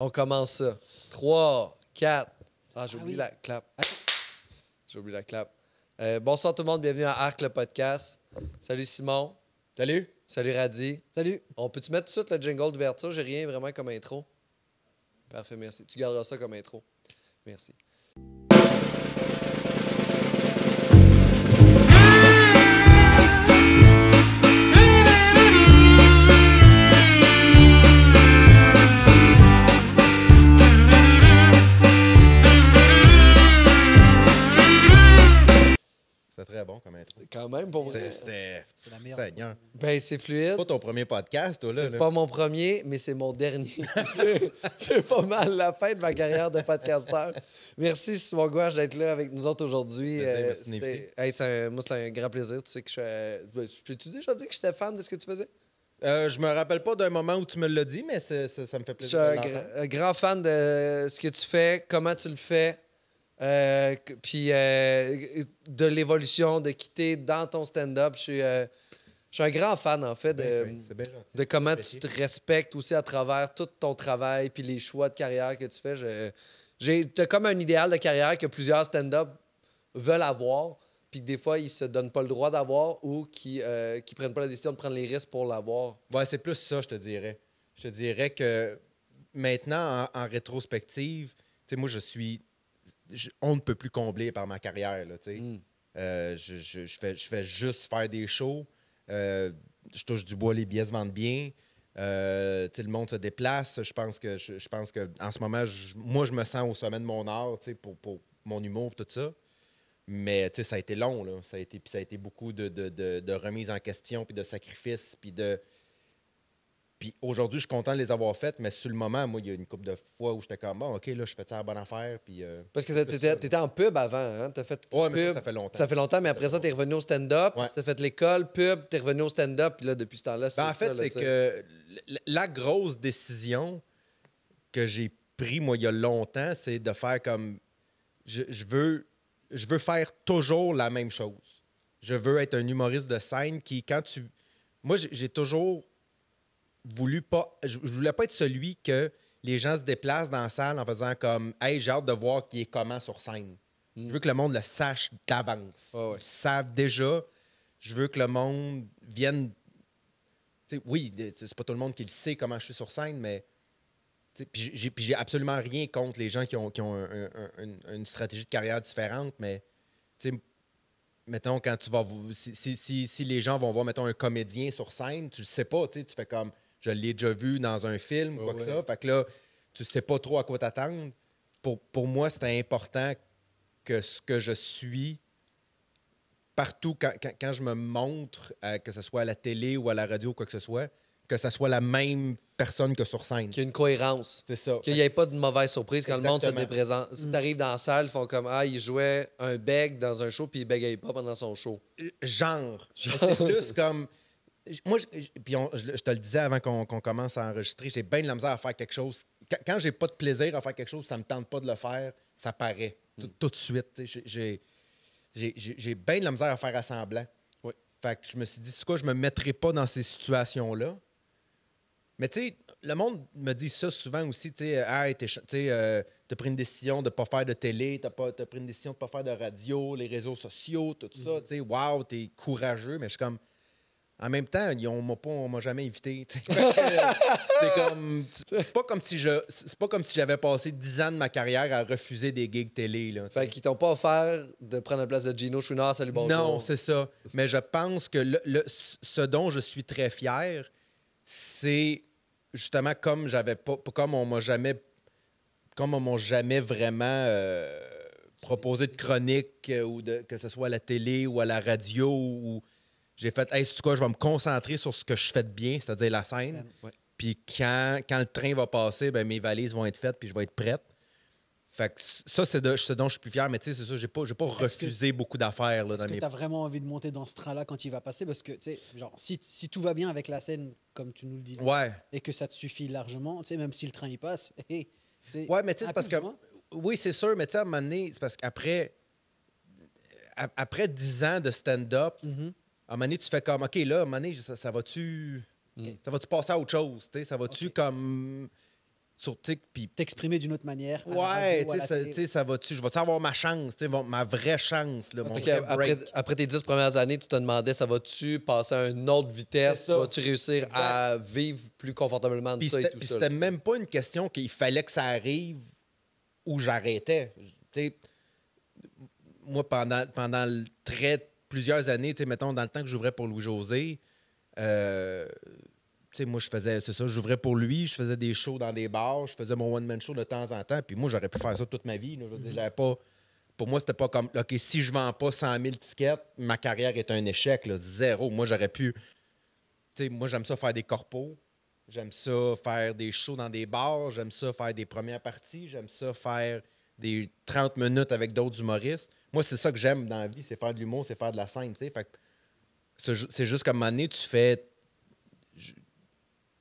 On commence ça. 3, 4. Ah, ah, ah j'ai oublié, la clap. J'ai oublié la clap. bonsoir tout le monde, bienvenue à Arc le podcast. Salut Simon. Salut. Salut Radi. Salut. On peut-tu mettre tout de suite le jingle d'ouverture? J'ai rien vraiment comme intro. Parfait, merci. Tu garderas ça comme intro. Merci. très bon comme intro. Quand même, pour C'est la merde. Ben, c'est fluide. C'est pas ton premier podcast, toi, là. C'est pas mon premier, mais c'est mon dernier. c'est, pas mal la fin de ma carrière de podcasteur. Merci, Simon Gouache, d'être là avec nous autres aujourd'hui. Euh, moi, c'est un grand plaisir. Tu sais que je suis. Ben, tu déjà dit que j'étais fan de ce que tu faisais? Euh, je me rappelle pas d'un moment où tu me l'as dit, mais ça, me fait plaisir. Je suis un grand fan de ce que tu fais, comment tu le fais, euh, puis euh, de l'évolution, de quitter dans ton stand-up. Je suis, euh, je suis un grand fan, en fait, ben de, de comment tu te respectes aussi à travers tout ton travail puis les choix de carrière que tu fais. J'ai comme un idéal de carrière que plusieurs stand-up veulent avoir, puis des fois, ils se donnent pas le droit d'avoir ou qui ne prennent pas la décision de prendre les risques pour l'avoir. Ouais, c'est plus ça, je te dirais. Je te dirais que maintenant, en, en rétrospective, moi, je suis on ne peut plus combler par ma carrière. Là, mm. euh, je, fais, je fais juste faire des shows. Euh, je touche du bois, les billets se vendent bien. Euh, le monde se déplace. Je pense que, je, pense que en ce moment, moi, je me sens au sommet de mon art pour, pour mon humour, tout ça. Mais ça a été long. Là. Ça, a été, ça a été beaucoup de, de, de remises en question, puis de sacrifices, puis de. Puis aujourd'hui, je suis content de les avoir faites, mais sur le moment, moi, il y a une couple de fois où j'étais comme, bon, OK, là, je fais ça à bonne affaire. Puis, euh, Parce que tu étais, en pub avant, hein? Tu fait. Ouais, mais ça, fait longtemps. Ça fait longtemps, mais après ça, tu es revenu au stand-up. Tu as fait l'école, pub, tu es revenu au stand-up. Puis là, depuis ce temps-là, c'est. Ben, en fait, c'est que la grosse décision que j'ai prise, moi, il y a longtemps, c'est de faire comme. Je, je, veux, je veux faire toujours la même chose. Je veux être un humoriste de scène qui, quand tu. Moi, j'ai toujours voulu pas. Je, ne voulais pas être celui que les gens se déplacent dans la salle en faisant comme Hey, j'ai hâte de voir qui est comment sur scène. Mm. Je veux que le monde le sache d'avance. Ah savent déjà. Je veux que le monde vienne. Oui, oui, c'est pas tout le monde qui le sait comment je suis sur scène, mais. Puis j'ai, j'ai absolument rien contre les gens qui ont, qui ont une stratégie de carrière différente, mais mettons, quand tu vas. Si, si, si, les gens vont voir, mettons, un comédien sur scène, tu le sais pas, tu fais comme je l'ai déjà vu dans un film ou quoi que ça. Fait que là, tu sais pas trop à quoi t'attendre. Pour, pour moi, c'était important que ce que je suis partout, quand, je me montre, euh, que ce soit à la télé ou à la radio ou quoi que ce soit, que ça soit la même personne que sur scène. Qu'il y ait une cohérence. C'est ça. Qu'il n'y ait pas de mauvaise surprise quand le monde se déprésente. Si mm. t'arrives dans la salle, ils font comme Ah, il jouait un bec dans un show, puis il bégayait pas pendant son show. Genre. Genre. C'est plus comme moi, je, puis je, te le disais avant qu'on commence à enregistrer, j'ai bien de la misère à faire quelque chose. quand, j'ai pas de plaisir à faire quelque chose, ça me tente pas de le faire, ça paraît tout mm. de suite. J'ai bien de la misère à faire assemblant. semblant. Fait que je me suis dit, c'est quoi, je me mettrai pas dans ces situations-là. Mais tu sais, le monde me dit ça souvent aussi, tu sais, hey, euh, t'as pris une décision de ne pas faire de télé, Tu as pris une décision de ne pas faire de radio, les réseaux sociaux, tout ça, mm-hmm. tu sais, wow, t'es courageux, mais je suis comme, en même temps, on m'a pas, m'a jamais invité. Euh, c'est comme, c'est pas comme si je, c'est pas comme si j'avais passé dix ans de ma carrière à refuser des gigs télé là. Fait qu'ils t'ont pas offert de prendre la place de Gino Chouinard, salut bonjour. Non, c'est ça. Mais je pense que le, ce dont je suis très fier, c'est justement comme j'avais pas, comme on m'a jamais, comme on m'a jamais vraiment euh, proposé de chronique euh, ou de que ce soit à la télé ou à la radio ou j'ai fait, hey, c'est quoi, je vais me concentrer sur ce que je fais de bien, c'est-à-dire la scène. Puis quand, le train va passer, ben, mes valises vont être faites, puis je vais être prête. Fait que ça, c'est ce dont je suis plus fier, mais tu sais, c'est ça, j'ai pas, pas refusé beaucoup d'affaires. Est-ce que tu as vraiment envie de monter dans ce train-là quand il va passer? Parce que, tu sais, genre, si, tout va bien avec la scène, comme tu nous le disais, et que ça te suffit largement, tu même si le train y passe, Ouais, mais tu sais, parce que... Oui, c'est sûr, mais tu sais, à un moment donné, c'est parce qu'après... Euh, après 10 ans de stand-up, mm-hmm à un tu fais comme, OK, là, à ça, va-tu. Mm. Ça va-tu passer à autre chose? T'sais? Ça va-tu okay. comme. T'exprimer d'une autre manière. Ouais, tu ça, ça va-tu, je vais-tu avoir ma chance, ma vraie chance, le après, après, tes dix premières années, tu te demandais, ça va-tu passer à une autre vitesse, vas-tu réussir à vivre plus confortablement de ça et tout ça. C'était même pas une question qu'il fallait que ça arrive ou j'arrêtais. Moi, pendant, pendant le trait plusieurs années, tu sais, mettons, dans le temps que j'ouvrais pour Louis-José, euh, tu sais, moi, je faisais, c'est ça, j'ouvrais pour lui, je faisais des shows dans des bars, je faisais mon one-man show de temps en temps, puis moi, j'aurais pu faire ça toute ma vie. j'avais pas. Pour moi, c'était pas comme, OK, si je vends pas 100 000 tickets, ma carrière est un échec, là, zéro. Moi, j'aurais pu. Tu sais, moi, j'aime ça faire des corpos. J'aime ça faire des shows dans des bars, j'aime ça faire des premières parties, j'aime ça faire des 30 minutes avec d'autres humoristes. Moi, c'est ça que j'aime dans la vie, c'est faire de l'humour, c'est faire de la scène. Tu sais, c'est juste comme un tu fais.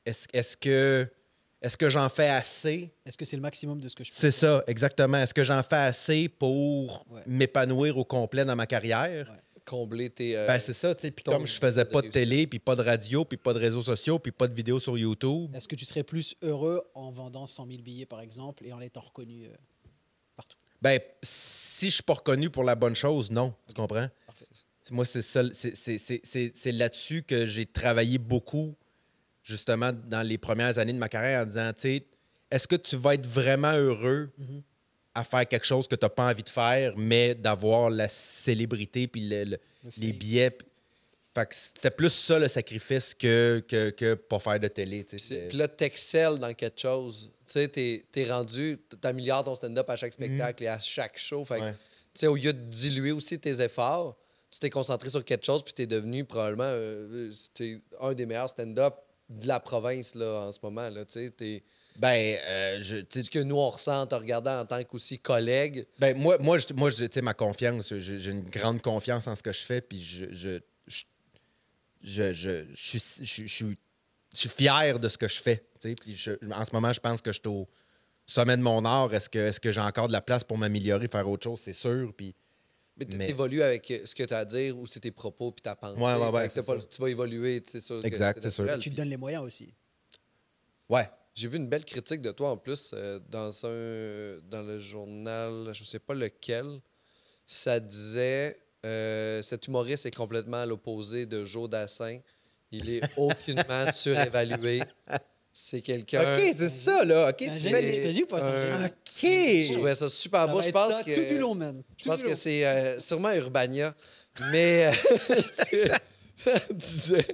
Est-ce que. est que j'en fais assez? Est-ce que c'est le maximum de ce que je fais? C'est ça, exactement. Est-ce que j'en fais assez pour m'épanouir au complet dans ma carrière? Combler tes. Euh, ben, c'est ça, tu sais. Puis comme je faisais pas de, télé, puis pas de radio, puis pas de réseaux sociaux, puis pas de vidéos sur YouTube. Est-ce que tu serais plus heureux en vendant 100 000 billets, par exemple, et en étant reconnu? Euh, ben, si je suis pas reconnu pour la bonne chose, non. Tu comprends? Moi, c'est là-dessus que j'ai travaillé beaucoup, justement, dans les premières années de ma carrière, en disant, tu sais, est-ce que tu vas être vraiment heureux mm-hmm. à faire quelque chose que tu n'as pas envie de faire, mais d'avoir la célébrité puis les billets? Fait que c'était plus ça le sacrifice que, que, que pour faire de télé. Puis là, t'excelles dans quelque chose. Tu sais, t'es es rendu, t'améliores ton stand-up à chaque mhm. spectacle et à chaque show. Fait au lieu de diluer aussi tes efforts, tu t'es concentré sur quelque chose puis t'es devenu probablement euh, euh, un des meilleurs stand-up de la province là, en ce moment. Là, tu ben, euh, je, ce que nous, on ressent en te regardant en tant qu'aussi collègue. Ben, moi, moi, tu sais ma confiance, j'ai une grande confiance en ce que je fais, puis je je, je, je, suis je suis fier de ce que je fais. Puis en ce moment, je pense que je suis au sommet de mon art. Est-ce que, est que j'ai encore de la place pour m'améliorer, faire autre chose? C'est sûr. Puis. Mais tu évolues avec ce que tu as à dire ou c'est tes propos puis ta pensée. tu vas évoluer, c'est sûr. Exact, c'est sûr. Tu te donnes les moyens aussi. Ouais. J'ai vu une belle critique de toi en plus euh, dans un dans le journal, je ne sais pas lequel. Ça disait euh, cet humoriste est complètement à l'opposé de Joe Dassin. Il est aucunement surévalué. C'est quelqu'un. OK, c'est ça, là. OK, c'est pas, ça, euh, OK. Je trouvais ça super beau. Je pense que. Je pense que c'est euh, sûrement Urbania. Mais. disais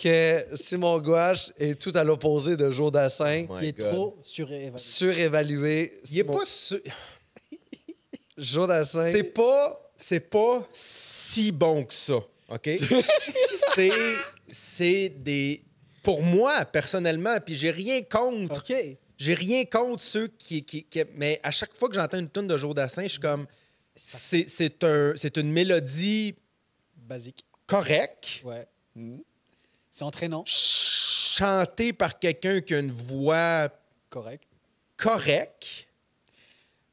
que Simon Gouache est tout à l'opposé de Joe Dassin. il est trop surévalué. Surévalué. Il est pas su... Joe Dassin. C'est pas c'est pas si bon que ça. OK? c'est, c'est des. Pour moi, personnellement, puis j'ai rien contre. J'ai rien contre ceux qui, Mais à chaque fois que j'entends une tune de Joe Dassin, je suis comme. C'est, c'est, une mélodie. Basique. Correcte. Ouais. Hmm. C'est entraînant. Chanté par quelqu'un qui a une voix. Correcte. Correcte.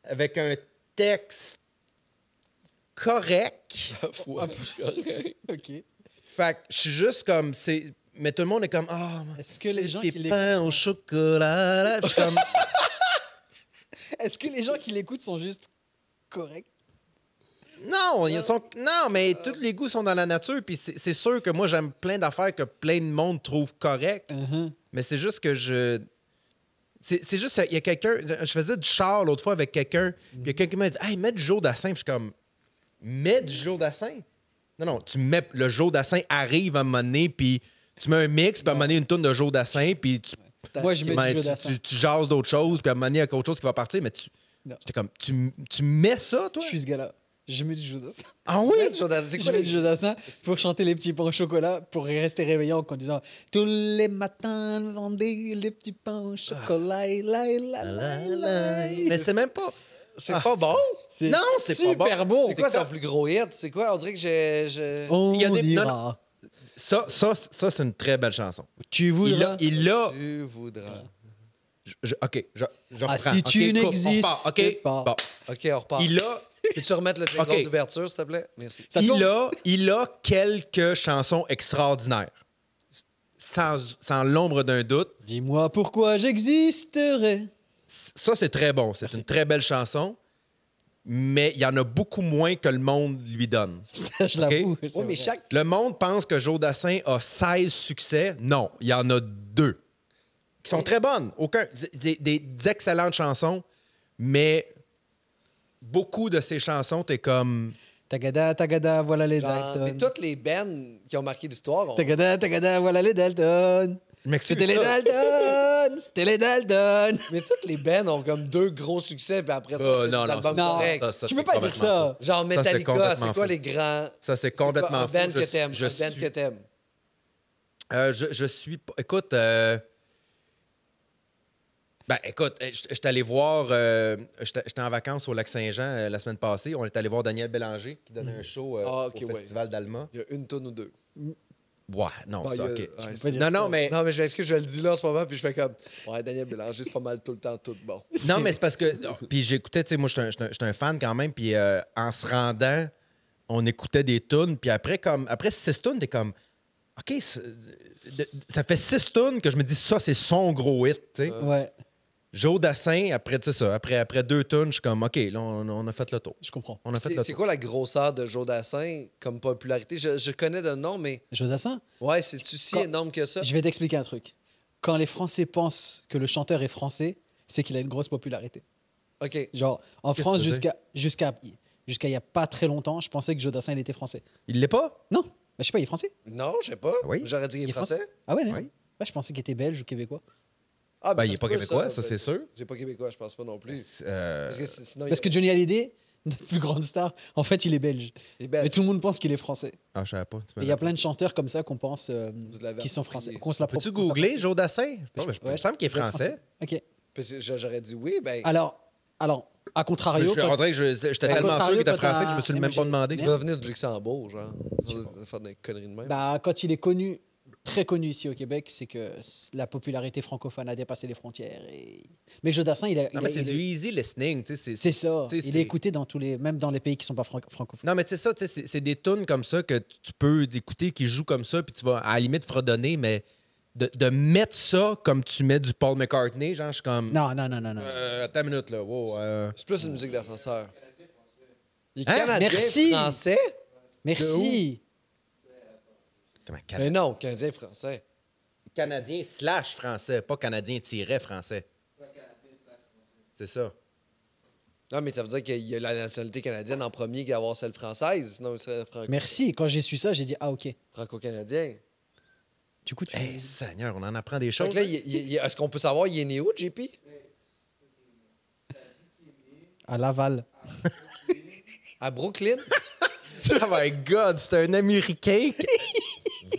Avec un texte correct. Ah, correct. OK. Fait que je suis juste comme. c'est Mais tout le monde est comme. Ah, Est-ce que les gens qui au chocolat. Est-ce que les gens qui l'écoutent sont juste corrects? Non, ils sont... non, mais tous les goûts sont dans la nature. Puis c'est sûr que moi, j'aime plein d'affaires que plein de monde trouve correct, uh-huh. Mais c'est juste que je. C'est juste, il y a quelqu'un. Je faisais du char l'autre fois avec quelqu'un. il y a quelqu'un qui m'a dit Hey, mets du Joe Dassin. Puis je suis comme mets du jour d'assain. Non, non, tu mets le jour d'assain arrive à un moment puis tu mets un mix, puis à un moment une tonne de jour d'assain, puis tu, Moi, je mets ben, tu, tu, tu, jases d'autres choses, puis à un moment donné, quelque chose qui va partir, mais tu. J'étais comme, tu, tu mets ça, toi? Je suis ce gars-là. Je mets du jour d'assain. Ah oui? Je mets du jour d'assain pour chanter les petits pains au chocolat, pour rester réveillé en conduisant « Tous les matins, vendez les petits pains au ah. chocolat, la, la, la, Mais c'est même pas. Ah, c'est pas bon? non, c'est super pas bon. beau. C'est quoi son plus gros hit? C'est quoi? On dirait que j'ai. On oh, il y a des... Ça, ça, ça c'est une très belle chanson. Tu voudras. Il l'a. Tu voudras. je, OK, je, ah, reprends. si tu okay, n'existes pas. OK, on repart. Il a... Peux-tu remettre le d'ouverture, s'il te plaît? Merci. il, a, il a quelques chansons extraordinaires. Sans, sans l'ombre d'un doute. Dis-moi pourquoi j'existerai ça, c'est très bon. Ah, c'est une très belle chanson, mais il y en a beaucoup moins que le monde lui donne. je l'avoue. Le monde pense que Joe Dassin a 16 succès. Non, il y en a deux. Qui sont très bonnes. Aucun... Des, excellentes chansons, mais beaucoup de ces chansons, t'es comme. Tagada, tagada, voilà les Deltons. » Mais toutes les bands qui ont marqué l'histoire. Ont... Tagada, tagada, voilà les Dalton. C'était les Dalton! C'était les Dalton! Mais toutes les bands ont comme deux gros succès, puis après ça, oh, c'est l'album non, correct. tu peux pas dire ça. Genre Metallica, c'est quoi les grands. Ça, c'est complètement faux. un band que t'aimes. Je, que t'aimes. je, je, suis. Écoute. Euh, ben, écoute, suis eh, allé voir. Euh, j'étais en vacances au Lac-Saint-Jean euh, la semaine passée. On est allé voir Daniel Bélanger qui donnait hmm. un show ah, au Festival d'Allemagne. d'Alma. Il y a une tonne ou deux. Ouais, non, bah, ça, ok. non, non, mais. Non, mais je m'excuse, je le dis là en ce moment, puis je fais comme. Ouais, Daniel Bélanger, c'est pas mal tout le temps, tout bon. non, mais c'est parce que. Puis j'écoutais, tu sais, moi, je suis un, fan quand même, puis euh, en se rendant, on écoutait des tunes, puis après, comme. Après six tunes, t'es comme. OK, ça fait six tunes que je me dis, ça, c'est son gros hit, tu sais. Ouais. Joe Dassin, après, ça, après, après deux tonnes, je suis comme, OK, là, on, a fait le tour. Je comprends. C'est quoi la grosseur de Joe comme popularité? Je, connais le nom, mais. Joe Ouais, c'est-tu si énorme que ça? Je vais t'expliquer un truc. Quand les Français pensent que le chanteur est français, c'est qu'il a une grosse popularité. OK. Genre, en France, jusqu'à jusqu'à jusqu'à il n'y a pas très longtemps, je pensais que Joe il était français. Il l'est pas? Non. Je bah, je sais pas, il est français? Non, je sais pas. Ah J'aurais dit qu'il est français. Ah ouais, hein? oui. Bah, je pensais qu'il était belge ou québécois. Ah, ben, ben, il n'est pas québécois, ça, c'est ben, sûr. C'est pas québécois, je pense pas non plus. Euh, Parce, que, Johnny Hallyday, notre plus grande star, en fait, il est belge. Mais tout le monde pense qu'il est français. Ah, je savais pas. Il y a plein de chanteurs comme ça qu'on pense qu'ils euh, qui sont français. Qu'on se Peux-tu googler Joe Dassin je, pense qu'il est français. OK. J'aurais dit oui, ben. Alors, alors à contrario. Je suis rentré, j'étais tellement sûr qu'il était français que je me suis même pas demandé. Il va venir du Luxembourg, genre. Faire des conneries de même. Bah, quand il est connu très connu ici au Québec, c'est que la popularité francophone a dépassé les frontières. Mais Dassin, il a. il a mais c'est du easy listening. C'est ça. Il est... écouté dans tous les. Même dans les pays qui ne sont pas francophones. Non, mais c'est ça. C'est des tunes comme ça que tu peux écouter qui jouent comme ça, puis tu vas à la limite fredonner, mais. De, mettre ça comme tu mets du Paul McCartney, genre, je suis comme. Non, non, non, non. non. Euh, attends une minute, là. Euh. C'est plus une musique d'ascenseur. Hein? Merci. Français? Merci. Mais non, Canadien-Français. Canadien slash français, pas Canadien-français. C'est ça. Non, mais ça veut dire qu'il y a la nationalité canadienne en premier qu'il avoir celle française, Merci. Quand j'ai su ça, j'ai dit Ah, OK. Franco-canadien. Du coup, tu. Hey, Seigneur, on en apprend des choses. Hein? est-ce qu'on peut savoir, il est né où, JP? Ben, à Laval. À Brooklyn? oh my God, c'est un Américain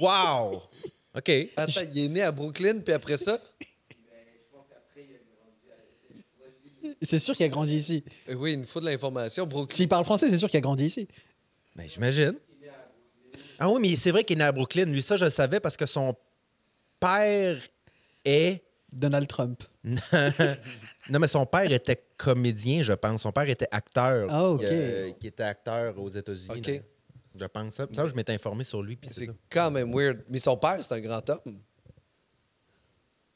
Wow! OK. Attends, il est né à Brooklyn, puis après ça? C'est sûr qu'il a grandi ici. Euh, oui, il nous faut de l'information. S'il parle français, c'est sûr qu'il a grandi ici. Mais ben, j'imagine. Ah oui, mais c'est vrai qu'il est né à Brooklyn. Lui, ça, je le savais parce que son père est. Donald Trump. non, mais son père était comédien, je pense. Son père était acteur. Ah, OK. Euh, qui était acteur aux États-Unis. OK. Je pense ça. je m'étais informé sur lui. C'est quand même weird. Mais son père, c'est un grand homme.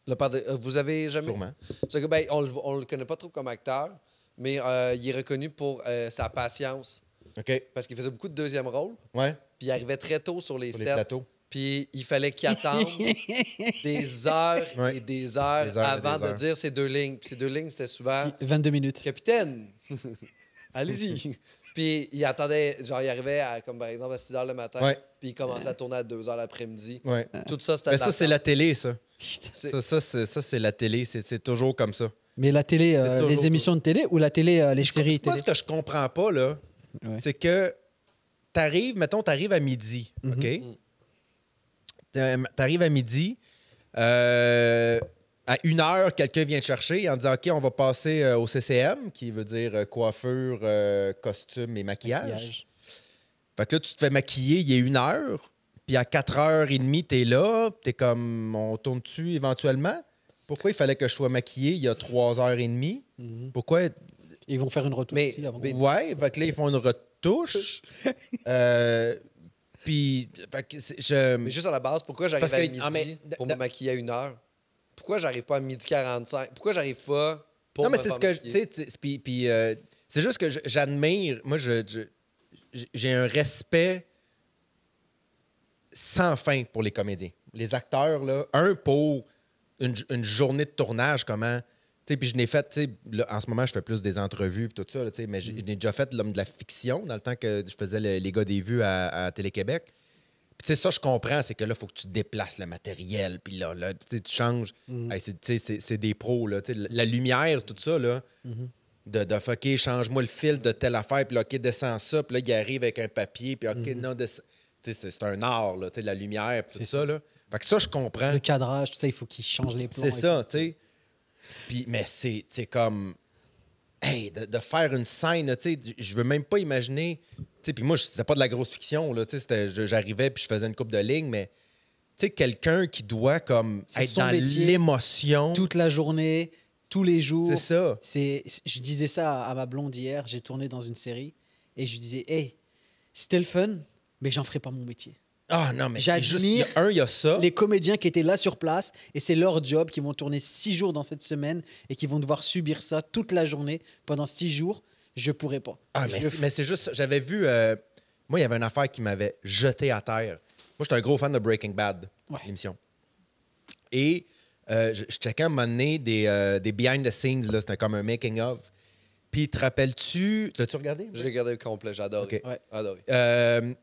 Euh, vous avez jamais. Sûrement. Ben, on, ne le connaît pas trop comme acteur, mais euh, il est reconnu pour euh, sa patience. OK. Parce qu'il faisait beaucoup de deuxième rôle. Ouais. Puis il arrivait très tôt sur les, sets, Puis il fallait qu'il attende des heures et des heures, avant de dire ces deux lignes. ces deux lignes, c'était souvent. 22 minutes. Capitaine, allez-y. Puis il attendait, genre, il arrivait à, comme par exemple à 6 h le matin, puis il commençait à tourner à 2 h l'après-midi. Tout ça, c'était Mais ça, c'est la télé, ça. Ça, c'est la télé. C'est toujours comme ça. Mais la télé, euh, les émissions de télé ou la télé, euh, les séries télé? ce que je comprends pas, là, c'est que t'arrives, mettons, t'arrives à midi, mhm. OK? T'arrives à midi, euh, à une heure, quelqu'un vient te chercher en disant OK, on va passer euh, au CCM, qui veut dire euh, coiffure, euh, costume et maquillage. Fait que là, tu te fais maquiller, il y a une heure, puis à quatre 4h30, t'es là, t'es comme on tourne dessus éventuellement. Pourquoi il fallait que je sois maquillé il y a 3h30 mhm. Pourquoi Ils vont faire une retouche mais, avant fait que là, ils font une retouche. puis, je. Mais juste à la base, pourquoi j'arrive à midi ah, pour me maquiller à une heure pourquoi j'arrive pas à midi 45? Pourquoi j'arrive pas pour Non, mais c'est ce que. Puis, euh, c'est juste que j'admire. Moi, je, j'ai un respect sans fin pour les comédiens. Les acteurs, là, un pour une, journée de tournage, comment. Puis je n'ai fait, en ce moment, je fais plus des entrevues et tout ça, mais je n'ai mm. déjà fait l'homme de la fiction dans le temps que je faisais les gars des vues à Télé-Québec. Puis ça, je comprends, c'est que là, il faut que tu déplaces le matériel, puis là, tu changes. Mhm. c'est, des pros, là. La lumière, tout ça, là. Mhm. De, de OK, change-moi le fil de telle affaire, puis là, OK, descends ça, puis là, il arrive avec un papier, puis OK, mhm. non, -hmm. c'est, un art, là, la lumière, c'est ça, là. Fait que ça, je comprends. Le cadrage, tout ça, il faut qu'il change les plans. C'est ça, tu sais. Puis, mais c'est comme de, faire une scène, tu sais, je veux même pas imaginer. Puis moi, c'était pas de la grosse fiction, là, j'arrivais puis je faisais une coupe de lignes, mais tu sais, quelqu'un qui doit comme être dans l'émotion. Toute la journée, tous les jours. C'est ça. C'est, je disais ça à ma blonde hier, j'ai tourné dans une série et je lui disais, hey, c'était le fun, mais j'en ferai pas mon métier. Ah non, mais j'admire. Un, il y a ça. Les comédiens qui étaient là sur place et c'est leur job, qui vont tourner six jours dans cette semaine et qui vont devoir subir ça toute la journée pendant six jours. Je pourrais pas. Ah, mais, c'est juste, j'avais vu. Euh, moi, il y avait une affaire qui m'avait jeté à terre. Moi, j'étais un gros fan de Breaking Bad, l'émission. Et chacun euh, je, un donné des, euh, des behind the scenes, c'était comme un making of. Puis te rappelles-tu, tas tu regardé? J'ai regardé le complet, J'adore.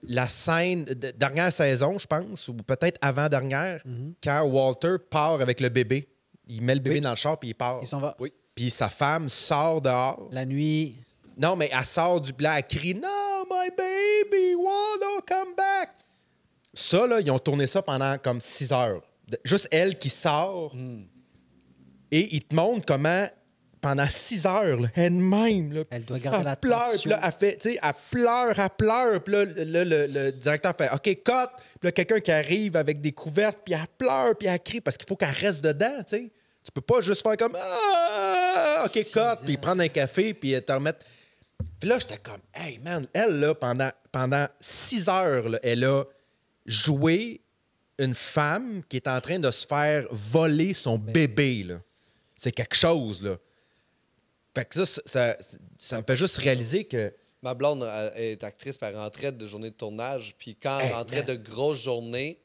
la scène, de, dernière saison, je pense, ou peut-être avant-dernière, mhm. quand Walter part avec le bébé. Il met le bébé dans le char, puis il part. Il s'en va. Oui. Puis sa femme sort dehors. La nuit. Non, mais elle sort du plat, elle crie No, my baby, Waldo, come back. Ça, là, ils ont tourné ça pendant comme six heures. Juste elle qui sort. Mhm. Et il te montre comment pendant six heures, elle même. elle doit garder pleure, elle pleure, elle pleure, puis le, directeur fait OK, cut ». Puis là, quelqu'un qui arrive avec des couvertes, puis elle pleure, puis elle crie parce qu'il faut qu'elle reste dedans, tu sais. Tu peux pas juste faire comme ah! OK, cut », puis prendre un café, puis euh, te remettre. Puis là, j'étais comme Hey, man, elle, là, pendant, pendant six heures, elle a joué une femme qui est en train de se faire voler son bébé, C'est quelque chose, là ça, ça, me fait juste réaliser que. Ma blonde est actrice, par elle rentrait de journée de tournage. Puis quand elle rentrait de grosses journées,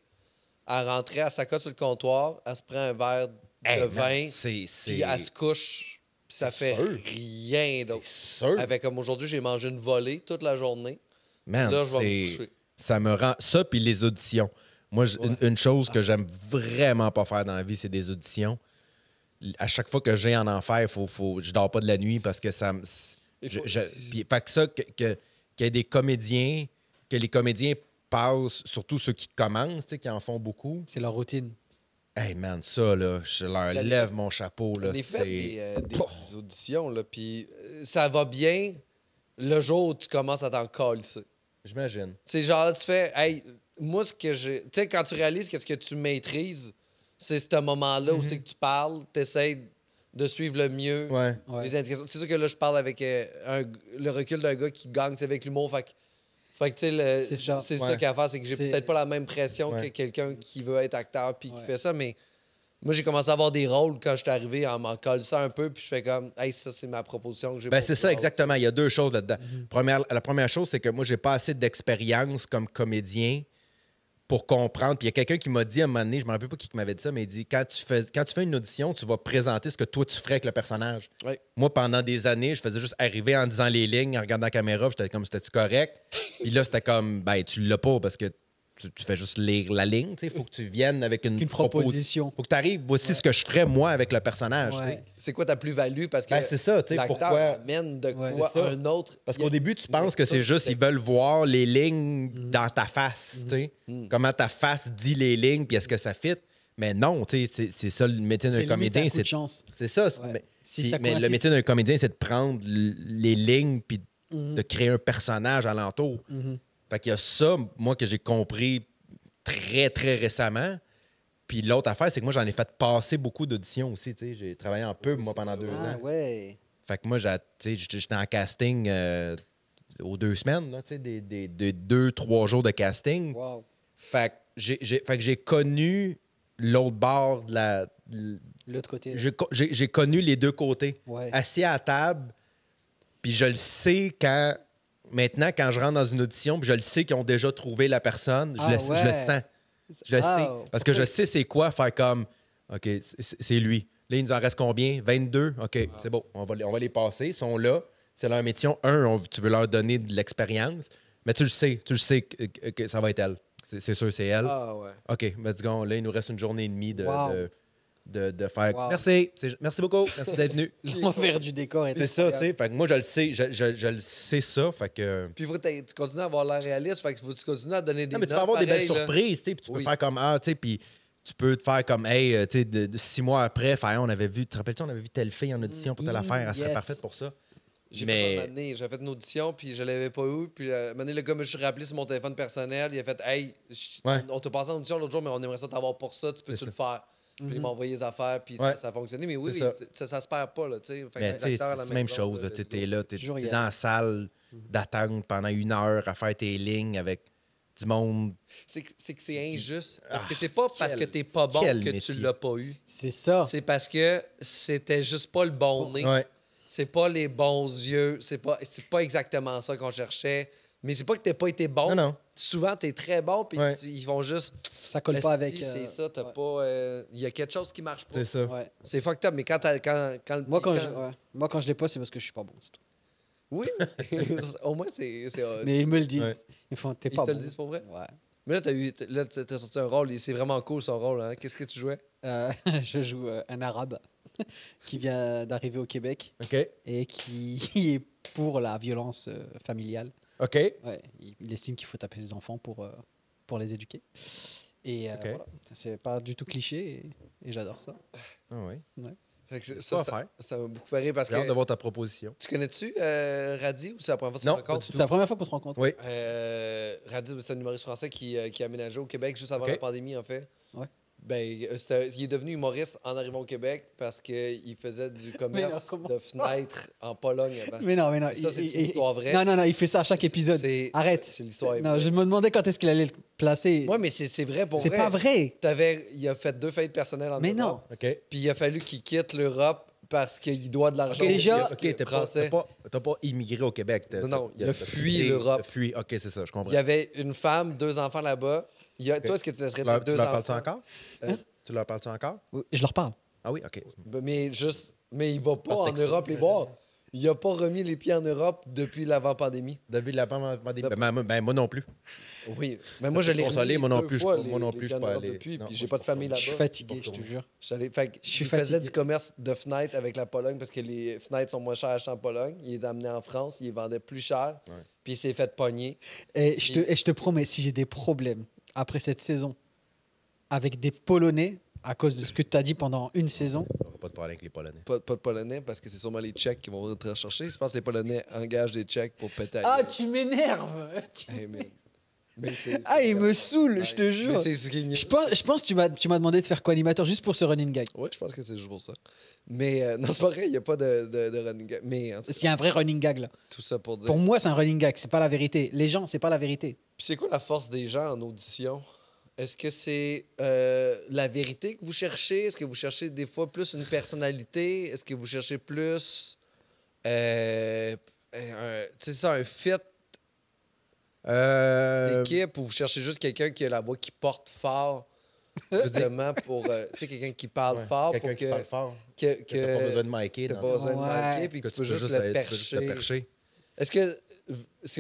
elle rentrait, elle s'accote sur le comptoir, elle se prend un verre de vin, puis elle se couche, puis ça fait rien Avec comme aujourd'hui, j'ai mangé une volée toute la journée. là, je Ça me rend. Ça, puis les auditions. Moi, une, chose que j'aime vraiment pas faire dans la vie, c'est des auditions à chaque fois que j'ai en enfer, faut, faut, je dors pas de la nuit parce que ça me. Je, fait que ça, qu'il que, y ait des comédiens, que les comédiens passent, surtout ceux qui commencent, qui en font beaucoup. C'est leur routine. Hey man, ça, là, je leur lève mon chapeau. Là, est fait des, euh, auditions, puis euh, ça va bien le jour où tu commences à t'en coller. J'imagine. C'est genre, tu fais, hey, moi, ce que j'ai. Tu sais, quand tu réalises que ce que tu maîtrises, c'est ce moment-là où mm-hmm. c'est que tu parles, tu essaies de suivre le mieux les indications. C'est sûr que là, je parle avec euh, le recul d'un gars qui gagne, c'est avec l'humour. Fait, que, c'est ça qu'il a à faire, c'est que j'ai peut-être pas la même pression que quelqu'un qui veut être acteur puis qui fait ça, mais. Moi, j'ai commencé à avoir des rôles quand je suis arrivé en m'en ça un peu, puis je fais comme, hey, ça, c'est ma proposition que j'ai. Ben, c'est ça, exactement. Il y a deux choses là-dedans. Mm-hmm. première, la première chose, c'est que moi, j'ai pas assez d'expérience comme comédien pour comprendre. Puis il y a quelqu'un qui m'a dit à un moment donné, je ne me rappelle pas qui m'avait dit ça, mais il dit quand tu, fais, quand tu fais une audition, tu vas présenter ce que toi tu ferais avec le personnage. Moi, pendant des années, je faisais juste arriver en disant les lignes, en regardant la caméra, j'étais comme c'était-tu correct? Puis là, c'était comme ben tu l'as pas parce que tu, fais juste lire la ligne. Il faut que tu viennes avec une, proposition. Il faut que tu arrives, voici ce que je ferais moi avec le personnage. C'est quoi ta plus-value? Parce que ben, c'est ça, l'acteur mène de quoi un autre. Parce qu'au début, tu penses que c'est juste, ils veulent voir les lignes mm. dans ta face. Mm. Mm. Comment ta face dit les lignes, puis est-ce que ça fit? Mais non, c'est ça le métier d'un comédien. C'est C'est ça. Mais, le métier d'un comédien, c'est de prendre les lignes puis mm-hmm. de créer un personnage alentour. Mm-hmm. Fait qu'il y a ça, moi, que j'ai compris très, très récemment. Puis l'autre affaire, c'est que moi, j'en ai fait passer beaucoup d'auditions aussi. J'ai travaillé en pub, moi, pendant deux ans. Ah, ouais. Fait que moi, j'étais en casting euh, aux deux semaines, là, des, deux, trois jours de casting. Wow. Fait que j'ai connu l'autre bord de la. L'autre côté. J'ai connu les deux côtés. Assis à table, puis je le sais quand maintenant, quand je rentre dans une audition, je le sais qu'ils ont déjà trouvé la personne, je, le, ah sens. Je ah, sais. Parce que je sais c'est quoi faire comme OK, c'est lui. Là, il nous en reste combien? 22? OK, ah. c'est bon. On va, les passer. Ils sont là. C'est leur métier. Un, tu veux leur donner de l'expérience, mais tu le sais. Tu le sais que, ça va être elle. C'est sûr, c'est elle. Ah, ouais. OK, mais dis-donc, là, il nous reste une journée et demie de de, de faire merci, merci beaucoup, merci d'être venu. faire du décor est C'est ça, tu sais. moi, je le sais, je, je, je le sais ça. Fait que. Puis vous, tu continues à avoir l'air réaliste, fait que tu continues à donner des. Non, mais tu peux avoir des belles surprises, tu sais. Puis tu peux faire comme ah, tu sais. Puis tu peux te faire comme hey, euh, tu sais, de, six mois après, fait, on avait vu, tu te rappelles-tu, on avait vu telle fille en audition pour telle mm-hmm. affaire, elle serait parfaite pour ça. J'ai mais... fait fait une audition, puis je l'avais pas eu. Puis euh, le gars me suis rappelé sur mon téléphone personnel. Il a fait Hey, on, on t'a passé en audition l'autre jour, mais on aimerait ça t'avoir pour ça. Tu peux-tu le faire? Puis ils m'ont mhm. envoyé les affaires, puis ça, a fonctionné. Mais oui, ça. ça. se perd pas. c'est la même, chose. Euh, tu es là, tu es, dans la salle mhm. d'attente pendant une heure à faire tes lignes avec du monde. C'est que c'est injuste. Ah, parce que c'est pas parce que tu t'es pas bon que tu l'as pas eu. C'est ça. C'est parce que c'était juste pas le bon nez. C'est pas les bons yeux. C'est pas, pas exactement ça qu'on cherchait. Mais c'est pas que t'as pas été bon. Non, non. Souvent, t'es très bon, puis ils vont juste. Ça colle pas avec. Euh, c'est ça, t'as pas. Il euh, y a quelque chose qui marche pas. C'est ça. C'est fucked up, mais quand, quand, Moi, quand, Je, Moi, quand je l'ai pas, c'est parce que je suis pas bon, c'est tout. Oui, au moins, c'est. Mais ils me le disent. Ils font, t'es pas ils te le disent pour vrai? Ouais. Mais là, t'as eu... Là, as sorti un rôle, et c'est vraiment cool son rôle. Hein. Qu'est-ce que tu jouais? Euh, je joue un arabe qui vient d'arriver au Québec. OK. Et qui est pour la violence familiale. Ok. Ouais, il, estime qu'il faut taper ses enfants pour, euh, pour les éduquer. Et euh, voilà, c'est pas du tout cliché et, j'adore ça. Ah oui. Ouais. ça, ça, beaucoup faire rire parce J'ai hâte d'avoir de ta proposition. Tu connais-tu euh, Radi ou c'est la première fois que tu te rencontres? C'est la première fois qu'on se rencontre. Oui. Euh, Radi, c'est un humoriste français qui, euh, qui a aménagé au Québec juste avant la pandémie, en fait. Ouais. Ben, euh, il est devenu humoriste en arrivant au Québec parce qu'il faisait du commerce de fenêtres en Pologne avant. Mais non, mais non. ça, c'est une histoire vraie. Non, non, non, il fait ça à chaque épisode. Arrête. C'est l'histoire Non, je me demandais quand est-ce qu'il allait le placer. Oui, mais c'est vrai pour vrai. C'est pas vrai. Avais, il a fait deux faillites personnelles en mais Europe. Mais non. Puis il a fallu qu'il quitte l'Europe parce qu'il doit de l'argent. Déjà, t'as pas, immigré au Québec. Non, non, il a, fui l'Europe. fui, ok, c'est ça, je comprends. Il y avait une femme, deux enfants là-bas. Toi, est-ce que tu laisserais leur, deux tu enfants? Parles-tu encore? Euh, hein? tu leur parles-tu encore? je leur parle. Ah oui, OK. Ben, mais juste, mais il va pas en Europe les voir. Il n'a pas remis les pieds en Europe depuis l'avant-pandémie. Depuis l'avant-pandémie. Ben, ben, moi non plus. Oui, mais moi je l'ai remis moi non plus, fois, je, moi non plus, je aller. Depuis, puis j'ai pas de famille là-bas. Je suis fatigué, je te jure. je faisais du commerce de fenêtres avec la Pologne parce que les fenêtres sont moins chères en Pologne. Il est amené en France, il vendait plus cher, puis il s'est fait pogner. Eh, et, et eh, je te promets, si j'ai des problèmes, après cette saison avec des Polonais à cause de ce que tu as dit pendant une saison On Pas de parler avec les Polonais. Pas, de Polonais parce que c'est sûrement les Tchèques qui vont venir te rechercher. Je pense que les Polonais engagent des Tchèques pour péter. Ah, tu m'énerves! Eh, ah, il me saoule, je te jure. Je pense, je pense que tu m'as, tu m'as demandé de faire co-animateur juste pour ce running gag. Ouais, je pense que c'est juste pour ça. Mais euh, non, c'est pas vrai, il n'y a pas de, de, running gag. Mais, Est-ce qu'il y a un vrai running gag là Tout ça pour dire. Pour moi, c'est un running gag, c'est pas la vérité. Les gens, c'est pas la vérité. c'est quoi la force des gens en audition est-ce que c'est euh, la vérité que vous cherchez? Est-ce que vous cherchez des fois plus une personnalité? Est-ce que vous cherchez plus euh, c'est ça, un fit euh... ou vous cherchez juste quelqu'un qui a la voix qui porte fort, justement, pour. Euh, tu sais, quelqu'un qui parle fort. Quelqu'un qui parle Que, que, t'as pas besoin de tu pas besoin de puis tu, peux juste, le percher. Est-ce que,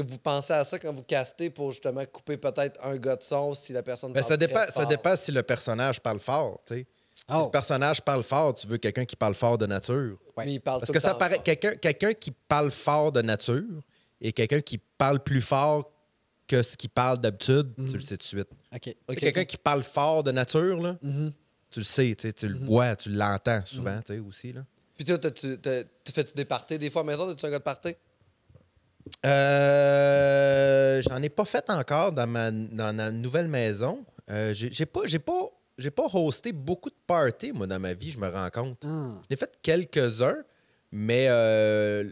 vous pensez à ça quand vous castez pour justement couper peut-être un gars de son si la personne ben, parle ça dépend, Ça dépend si le personnage parle fort, tu sais. Si le oh. personnage parle fort, tu veux quelqu'un qui parle fort de nature. Oui, il parle Parce que ça paraît quelqu'un qui parle fort de nature et quelqu'un qui parle plus fort que ce qu'il parle d'habitude, tu mhm. le sais tout de suite. Quelqu'un qui parle fort de nature, mhm. tu le sais, tu, le mhm. vois, tu l'entends souvent aussi. Là. Puis tu fais-tu des parties des fois à maison? As-tu un gars de party? Euh, j'en ai pas fait encore dans ma, nouvelle maison. Euh, j'ai pas, j'ai pas, j'ai pas hosté beaucoup de parties moi dans ma vie. Je me rends compte. Ah. J'ai fait quelques uns, mais euh,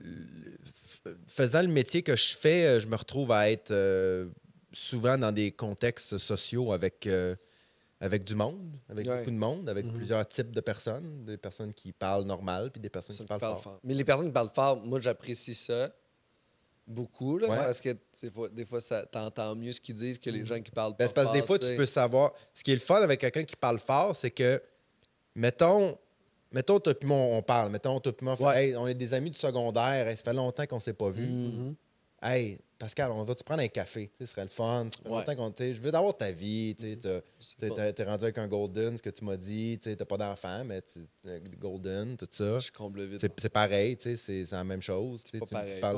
faisant le métier que je fais, euh, je me retrouve à être euh, souvent dans des contextes sociaux avec, euh, avec du monde, avec beaucoup de monde, avec mhm. plusieurs types de personnes, des personnes qui parlent normal, puis des personnes qui, parlent, fort. Mais les personnes qui parlent fort, moi, j'apprécie ça beaucoup, parce que des fois, entends mieux ce qu'ils disent que les mm. gens qui parlent ben, pas parce que des fois, tu peux savoir... Ce qui est le fun avec quelqu'un qui parle fort, c'est que, mettons Mettons, toi on parle. on est des amis du secondaire. ça fait longtemps qu'on ne s'est pas vus. Mm-hmm. « Hey, Pascal, on va-tu prendre un café? Ce serait le fun. longtemps Je veux avoir ta vie. Tu mm-hmm. es rendu avec un Golden, ce que tu m'as dit. Tu n'as pas d'enfant, mais euh, Golden, tout ça. Je comble vite. C'est pareil. C'est la même chose. tu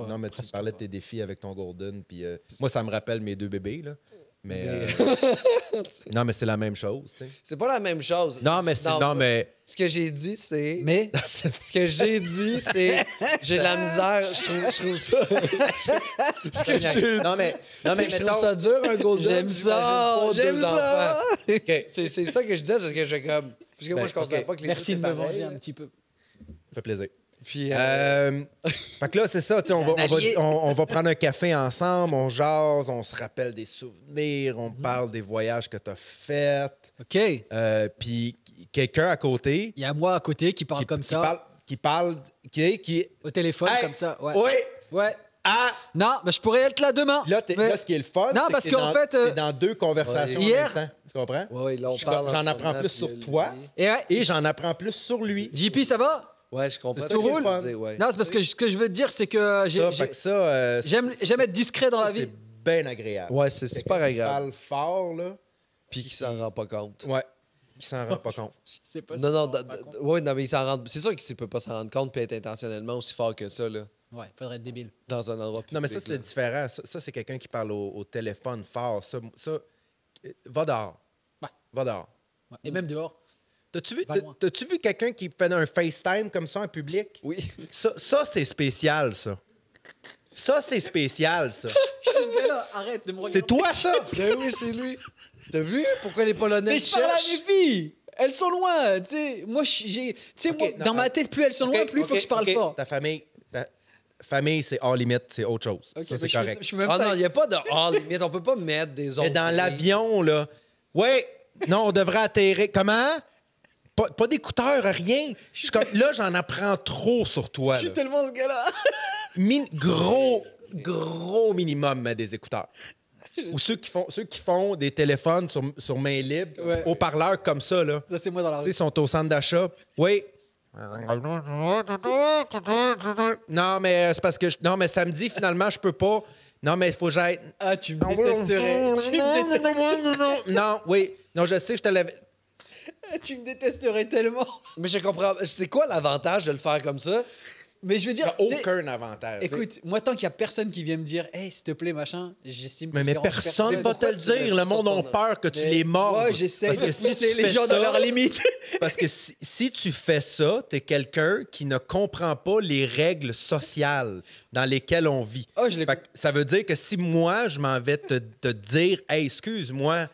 non, mais tu parlais de tes défis avec ton Golden. Puis, euh, moi, ça me rappelle mes deux bébés. Là. Mais, euh, non, mais c'est la même chose. C'est pas la même chose. Non, mais non, non, mais ce que j'ai dit, c'est. Mais ce que j'ai dit, c'est j'ai de la misère. Je trouve, je trouve ça. Non mais non mais je trouve ça dur un golden. J'aime ça. J'aime ça. C'est c'est ça que je disais parce que je comme parce que moi ben, je considère okay. pas que les Merci de me venger un petit peu. Ça fait plaisir. Puis, euh, euh, fait que là, c'est ça, on va, on, va, prendre un café ensemble, on jase, on se rappelle des souvenirs, on mhm. parle des voyages que t'as as faits. OK. Euh, puis quelqu'un à côté. Il y a moi à côté qui parle comme ça. qui parle, qui, qui... Au téléphone, comme ça, ouais. Oui. Ouais. Ah! Non, mais je pourrais être là demain. Là, là ce qui est le fun, non, parce qu'en fait, dans deux conversations hier... Tu comprends? Oui, là, on parle. J'en apprends plus sur toi et, et j'en apprends plus sur lui. JP, ça va? Ouais, je comprends. Tout roule. Non, c'est parce que ce que je veux te dire, c'est que euh, j'aime j'aime être discret dans la vie. C'est bien agréable. Ouais, c'est super agréable. parle fort, là. Puis qui s'en rend pas compte. Ouais. Qui s'en rend pas compte. Je sais pas non, non, ouais, non, mais il s'en rend. C'est sûr qu'il ne peut pas s'en rendre compte puis être intentionnellement aussi fort que ça, là. Ouais, faudrait être débile. Dans un endroit public, Non, mais ça, c'est le différent. Ça, c'est quelqu'un qui parle au, téléphone fort. Ça, ça euh, va dehors. Ouais. Va dehors. Et même dehors. T'as-tu vu, vu quelqu'un qui fait un FaceTime comme ça en public? Oui. Ça, ça c'est spécial, ça. Ça, c'est spécial, ça. Je là, arrête de me C'est toi, ça? oui, c'est lui. T'as vu? Pourquoi les Polonais Mais je parle à mes filles! Elles sont loin, tu sais. Moi, j'ai... Tu sais, dans ma tête, plus elles sont loin, plus il faut que je parle fort. Ta famille... famille, c'est hors limite, c'est autre chose. ça, c'est correct. Je, ah non, il n'y a pas de hors limite. On peut pas mettre des autres... Mais dans l'avion, là... Ouais, non, on devrait atterrir... Comment? Pas, d'écouteurs, rien. là, j'en apprends trop sur toi. Je suis tellement ce gars-là. gros, gros minimum des écouteurs. Ou ceux qui font, ceux qui font des téléphones sur, sur main libre, au parleur comme ça, là. Ça, ils sont au centre d'achat. Oui. Non, mais c'est parce que... Non, mais samedi, finalement, je peux pas. Non, mais il faut que j'aille... Ah, tu me détesterais. Non, oui. Non, je sais, je te l'avais. tu me détesterais tellement. Mais je comprends. C'est quoi l'avantage de le faire comme ça? Mais je veux dire. aucun avantage. Écoute, moi, tant qu'il y a personne qui vient me dire, hey, s'il te plaît, machin, j'estime que. Mais, mais personne ne peut te le dire. Le monde a peur que tu les mords. Moi, j'essaie de pousser les gens de leur limites. parce que si, tu fais ça, tu es quelqu'un qui ne comprend pas les règles sociales dans lesquelles on vit. Ah, ça veut dire que si moi, je m'en vais te, te dire, hey, excuse-moi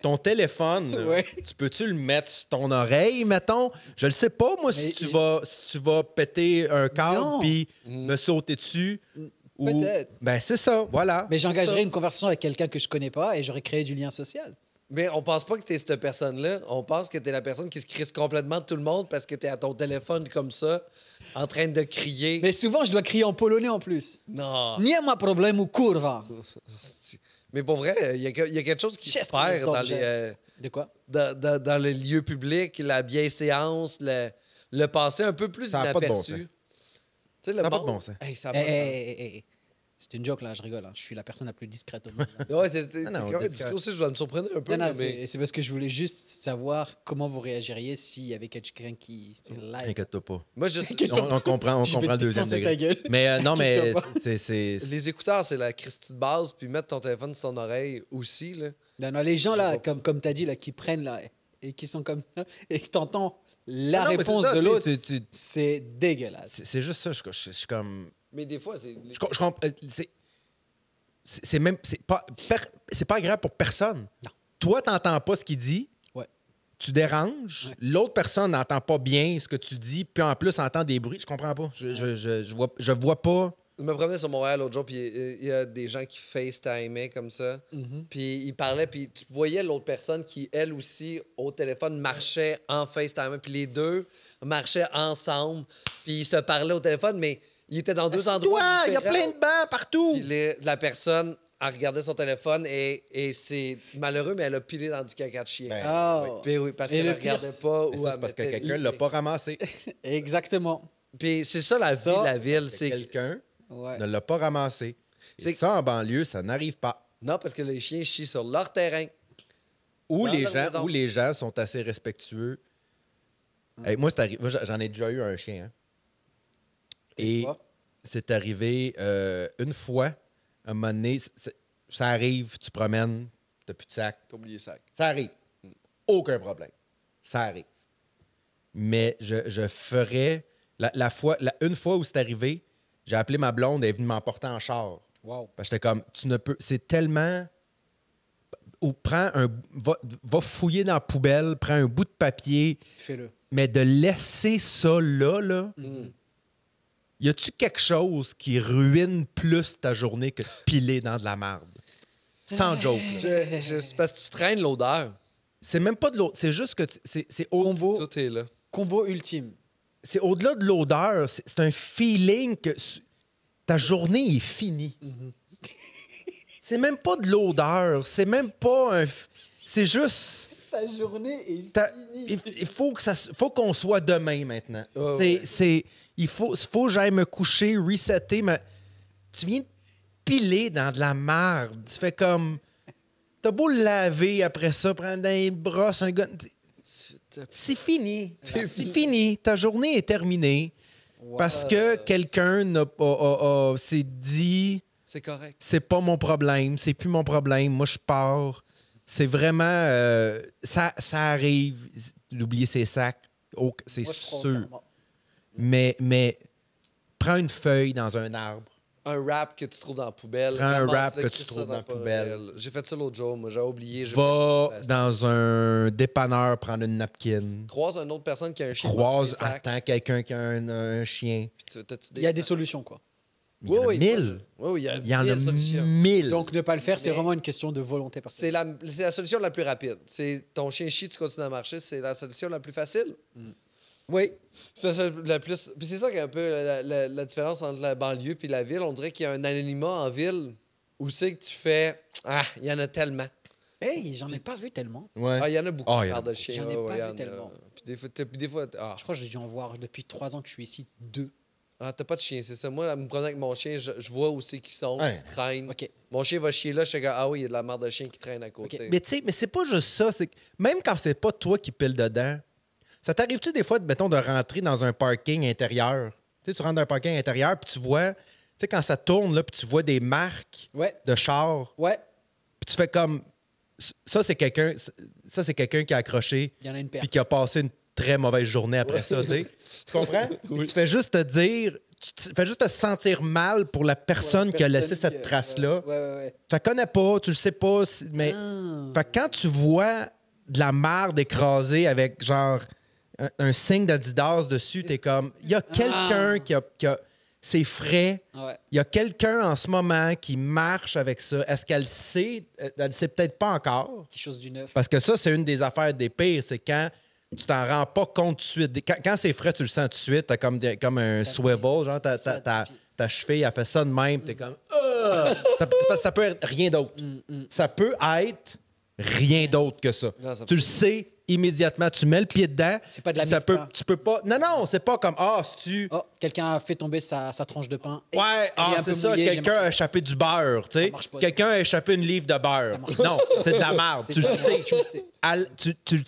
ton téléphone, tu peux-tu le mettre sur ton oreille, mettons? Je le sais pas, moi, si, tu, vas, si tu vas péter un câble puis mm. me sauter dessus. Peut-être. Ben, c'est ça, voilà. Mais j'engagerai une conversation avec quelqu'un que je connais pas et j'aurais créé du lien social. Mais on pense pas que tu es cette personne-là. On pense que tu es la personne qui se crisse complètement de tout le monde parce que tu es à ton téléphone comme ça, en train de crier. Mais souvent, je dois crier en polonais en plus. Non. Ni Nie ma ou kurwa. Mais pour vrai, il y, a quelque chose qui se perd dans les. Euh, de quoi? Dans, les lieux publics, la bienséance, le, le passé un peu plus ça inaperçu. pas de bon sens. ça c'est une joke, là, je rigole. Hein. Je suis la personne la plus discrète au monde. ouais, aussi, ah je dois me surprendre un peu. Non, mais... C'est parce que je voulais juste savoir comment vous réagiriez s'il y avait quelqu'un qui. Mm. live. toi pas. Moi, je... on, comprend, on comprend le deuxième degré. Mais euh, non, mais c'est. Les écouteurs, c'est la Christie de base, puis mettre ton téléphone sur ton oreille aussi. Là. Non, non, les gens, là, comme, comme tu as dit, là, qui prennent là, et qui sont comme ça, et que t'entends la ah réponse de l'autre, c'est dégueulasse. C'est juste ça, je suis comme mais des fois, c'est. Je, euh, C'est même. C'est pas, c'est pas agréable pour personne. Non. Toi, t'entends pas ce qu'il dit. Ouais. Tu déranges. L'autre personne n'entend pas bien ce que tu dis. Puis en plus, entend des bruits. Je comprends pas. Je, je, vois, je vois pas. Je me promenais sur Montréal l'autre jour, puis il y, a des gens qui FaceTimaient comme ça. Mm-hmm. Puis ils parlaient, puis tu voyais l'autre personne qui, elle aussi, au téléphone, marchait en FaceTime. Puis les deux marchaient ensemble, puis ils se parlaient au téléphone, mais il était dans deux endroits. Toi, il y a plein de bancs partout. la personne a regardé son téléphone et, c'est malheureux, mais elle a pilé dans du caca de chien. Ben, ah! parce qu'elle ne regardait pas où Parce que quelqu'un ne l'a pas ramassé. Exactement. Puis c'est ça la vie de la ville. C'est que quelqu'un ne l'a pas ramassé. C'est ça, en banlieue, ça n'arrive pas. Non, parce que les chiens chient sur leur terrain. les, où les gens sont assez respectueux. moi, j'en ai déjà eu un chien. Hein. Et c'est arrivé euh, une fois, à un moment donné, ça arrive, tu promènes, t'as plus de sac. T'as oublié le sac. Ça arrive. Mm. Aucun problème. Ça arrive. Mais je, je ferais. La, fois, la, une fois où c'est arrivé, j'ai appelé ma blonde, elle est venue m'emporter en char. Wow. Parce que j'étais comme, tu ne peux. C'est tellement. Ou un. Va, fouiller dans la poubelle, prends un bout de papier. Fais-le. Mais de laisser ça là, là. Mm y a-tu quelque chose qui ruine plus ta journée que de piler dans de la marde? Sans joke. Je, c'est parce que tu traînes l'odeur. C'est même pas de l'odeur, c'est juste que c'est au Combo ultime. C'est au-delà de l'odeur, c'est un feeling que ta journée est finie. Mm-hmm. c'est même pas de l'odeur, c'est même pas un. C'est juste. Ta journée est finie. Il faut qu'on soit demain maintenant. Ah c'est il faut, faut que j'aille me coucher, resetter. mais Tu viens piler dans de la merde. Tu fais comme. T'as beau le laver après ça, prendre un brosse, un gars. C'est fini. C'est fini. Ta journée est terminée. Parce que quelqu'un n'a s'est dit. C'est correct. C'est pas mon problème. C'est plus mon problème. Moi, je pars. C'est vraiment. Euh, ça, ça arrive d'oublier ses sacs. c'est sûr. Mais, mais prends une feuille dans un arbre. Un rap que tu trouves dans la poubelle. Prends un rap que tu trouves dans la poubelle. J'ai fait ça l'autre jour, moi, j'ai oublié. Va dans un dépanneur prendre une napkin. Croise une autre personne qui a un chien. Croise, attends, quelqu'un qui a un, chien. Il y a des solutions, quoi. Il y en a mille. Oui, oui, il y, a il y en a solutions. Donc, ne pas le faire, c'est vraiment une question de volonté. C'est la, solution la plus rapide. C'est ton chien chie, tu continues à marcher, c'est la solution la plus facile. Mm. Oui. C'est ça, la plus... Puis c'est ça qui est un peu la, différence entre la banlieue et la ville. On dirait qu'il y a un anonymat en ville où c'est que tu fais Ah, il y en a tellement. Hey, j'en ai pas vu tellement. Ah, il y en a beaucoup. Ah, j'en ai pas vu tellement. Puis des fois, des fois ah. Je crois que j'ai dû en voir depuis trois ans que je suis ici deux. Ah, t'as pas de chien, c'est ça. Moi, me prenant avec mon chien, je, vois où c'est qu'ils sont, ils traînent. Mon chien va chier là, je que ah oui, il y a de la merde de chien qui traîne à côté. Mais tu sais, mais c'est pas juste ça. même quand c'est pas toi qui pile dedans, ça t'arrive-tu des fois, de, mettons, de rentrer dans un parking intérieur? Tu, sais, tu rentres dans un parking intérieur, puis tu vois, tu sais, quand ça tourne, là, puis tu vois des marques de char. Ouais. Puis tu fais comme. Ça, c'est quelqu'un ça c'est quelqu'un qui a accroché. Puis qui a passé une très mauvaise journée après ça, tu comprends? Tu fais juste te dire. Tu fais juste te sentir mal pour la personne, qui a laissé cette trace-là. Ouais ouais, tu la connais pas, tu le sais pas, mais. Ah. quand tu vois de la merde écrasée avec genre un, signe d'Adidas dessus, t'es comme, il y a ah. quelqu'un qui a, qui c'est frais. Il y a quelqu'un en ce moment qui marche avec ça. Est-ce qu'elle sait? Euh, elle ne sait peut-être pas encore. Quelque chose du neuf. Parce que ça, c'est une des affaires des pires. C'est quand tu t'en rends pas compte tout de suite. Quand, c'est frais, tu le sens tout de suite. T'as comme, comme un swivel. Genre, ta, cheville, elle fait ça de même. T'es comme... Ah! ça, peut être rien d'autre. Mm, mm. Ça peut être rien d'autre que ça tu le sais immédiatement. Tu mets le pied dedans. C'est pas de la ça peut, Tu peux pas. Non, non, c'est pas comme Ah, si tu. Oh, quelqu'un a fait tomber sa, tronche de pain. Ouais, ah, c'est ça. Quelqu'un a échappé du beurre. tu sais. Quelqu'un a échappé une livre de beurre. Non, c'est de la merde. tu, le sais.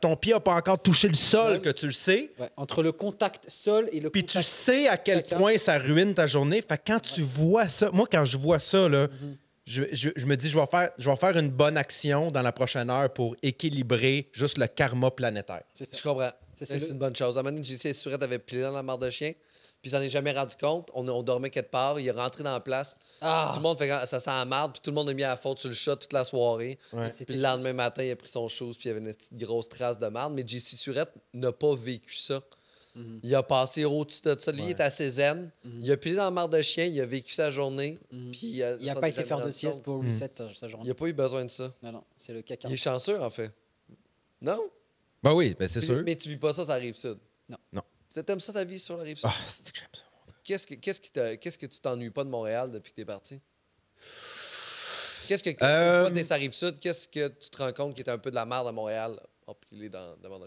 ton pied n'a pas encore touché le sol, que tu le sais. Entre le contact sol et le Puis tu sais à quel point ça ruine ta journée. Fait quand tu vois ça, moi, quand je vois ça, là. Mhm je, me dis, je vais, faire, je vais faire une bonne action dans la prochaine heure pour équilibrer juste le karma planétaire. Je comprends. C'est une bonne chose. JC Surette avait plié dans la marde de chien, puis s'en n'est jamais rendu compte. On, dormait quelque part, il est rentré dans la place. Ah! Tout le monde fait ça sent la marde, puis tout le monde a mis à la faute sur le chat toute la soirée. Puis le lendemain matin, il a pris son chose, puis il y avait une grosse trace de marde. Mais JC Surette n'a pas vécu ça. Mhm. Il a passé au-dessus de ça. Lui, il est assez zen. Mhm. Il a pilé dans la marre de chien. Il a vécu sa journée. Mhm. Puis euh, il n'a pas été faire de sieste pour reset euh, sa journée. Il n'a pas eu besoin de ça. Non, non, c'est le caca. Il est chanceux, en fait. Non? Ben oui, mais ben c'est sûr. Mais tu vis pas ça, ça arrive sud. Non. Non. aimes ça ta vie sur la rive sud? Ah, c'est que j'aime ça. Qu'est-ce que, qu'est-ce, que tu t'ennuies pas de Montréal depuis que t'es parti? Qu'est-ce que, tu euh, hum. t'es sur rive sud, qu'est-ce que tu te rends compte qui est un peu de la merde à Montréal? Hop, oh, puis il est dans, dans mon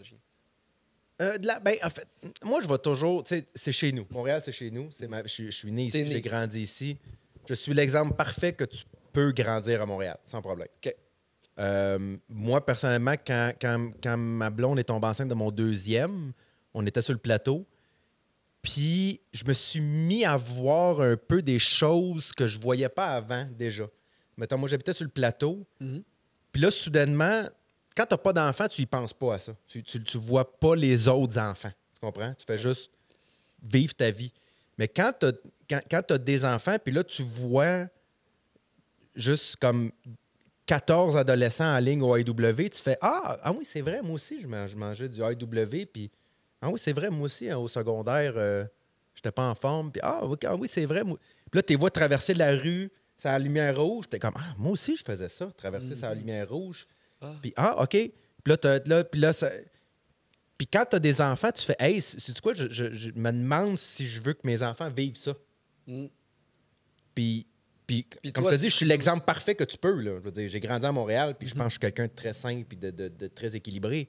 euh, la, ben, en fait, moi, je vais toujours. C'est chez nous. Montréal, c'est chez nous. Ma, je, suis né ici, j'ai grandi ici. Je suis l'exemple parfait que tu peux grandir à Montréal, sans problème. Euh, moi, personnellement, quand, quand, ma blonde est tombée enceinte de mon deuxième, on était sur le plateau. Puis, je me suis mis à voir un peu des choses que je voyais pas avant déjà. Mettons, moi, j'habitais sur le plateau. Mhm. Puis là, soudainement, quand tu n'as pas d'enfant, tu n'y penses pas à ça. Tu ne vois pas les autres enfants. Tu comprends? Tu fais juste vivre ta vie. Mais quand tu as, quand, des enfants, puis là, tu vois juste comme 14 adolescents en ligne au IW, tu fais Ah, ah oui, c'est vrai, moi aussi, je, mangeais du IW, puis Ah oui, c'est vrai, moi aussi, hein, au secondaire, euh, je n'étais pas en forme, puis Ah, oui, ah c'est vrai. Puis là, tu vois traverser la rue, c'est la lumière rouge, es comme Ah, moi aussi, je faisais ça, traverser sa mm. lumière rouge. Ah. Puis, ah, OK. Puis là, là, là ça... Puis quand tu as des enfants, tu fais, hey, c'est quoi, je, me demande si je veux que mes enfants vivent ça. Hmm. Puis, comme je te dis, je suis l'exemple parfait que tu peux. Là. Je j'ai grandi à Montréal, puis je mhm. pense que je suis quelqu'un de très simple puis de, de, très équilibré.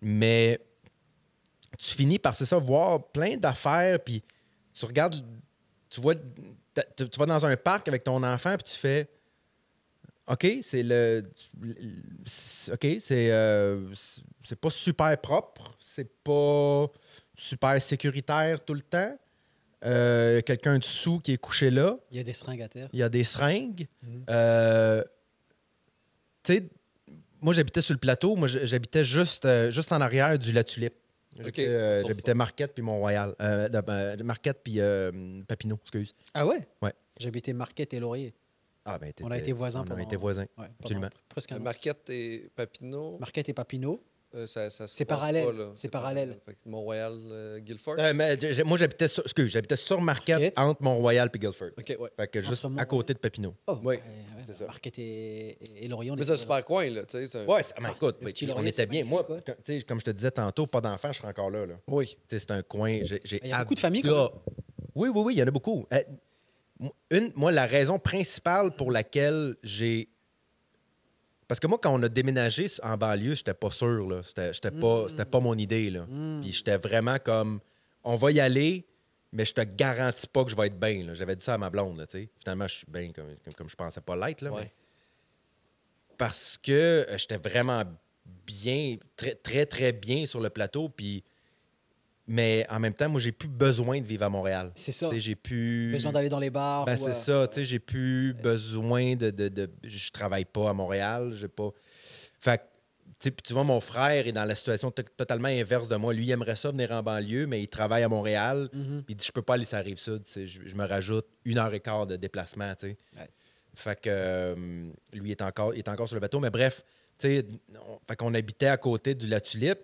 Mais tu finis par, c'est ça, voir plein d'affaires, puis tu regardes, tu vois, tu vas dans un parc avec ton enfant, puis tu fais, OK, c'est le. OK, euh, c'est. c'est pas super propre, c'est pas super sécuritaire tout le temps. Euh, Quelqu'un dessous qui est couché là. Il y a des seringues à terre. Il y a des seringues. Mhm. Euh, tu sais, moi, j'habitais sur le plateau. Moi, j'habitais juste, euh, juste en arrière du La Tulipe. J'habitais Marquette puis Mont-Royal. Marquette puis Papineau, excuse. Ah ouais? Ouais. J'habitais Marquette et Laurier. Ah, ben, on a été voisins pendant. On a été voisins, absolument. Presque un Marquette et Papineau. Marquette et Papineau. c'est parallèle. C'est parallèle. Mont-Royal, euh, Guilford. Euh, moi, j'habitais sur, sur Marquette, entre Mont-Royal et Guilford. OK, ouais. Fait que juste à côté de Papineau. Oh, oui. Marquette et, Lorient. Mais c'est un super coin, là. Oui, ouais, ah, écoute, on était bien. Moi, quoi. comme je te disais tantôt, pas d'enfant, je serais encore là. Oui. C'est un coin. Il y a beaucoup de familles, Oui, oui, oui, il y en a beaucoup. Eh, une, moi, la raison principale pour laquelle j'ai. Parce que moi, quand on a déménagé en banlieue, j'étais pas sûr. Là. C'était, j'étais pas, mm. mon idée. Là. Mm. Puis j'étais vraiment comme on va y aller, mais je te garantis pas que je vais être bien. J'avais dit ça à ma blonde. Là, Finalement, je suis bien comme, comme, je pensais pas l'être. Parce que euh, j'étais vraiment bien, très, très, très bien sur le plateau. Puis mais en même temps, moi, j'ai plus besoin de vivre à Montréal. C'est ça. J'ai plus. Besoin d'aller dans les bars. Ben, c'est ça. Tu sais, j'ai plus besoin de, de, de, Je travaille pas à Montréal. J'ai pas. Fait tu vois, mon frère est dans la situation totalement inverse de moi. Lui, il aimerait ça venir en banlieue, mais il travaille à Montréal. Mhm. Il dit Je peux pas aller sur la sud. Je, me rajoute une heure et quart de déplacement. Tu Fait que euh, lui est encore, est encore sur le bateau. Mais bref, tu sais, on, habitait à côté du La Tulipe,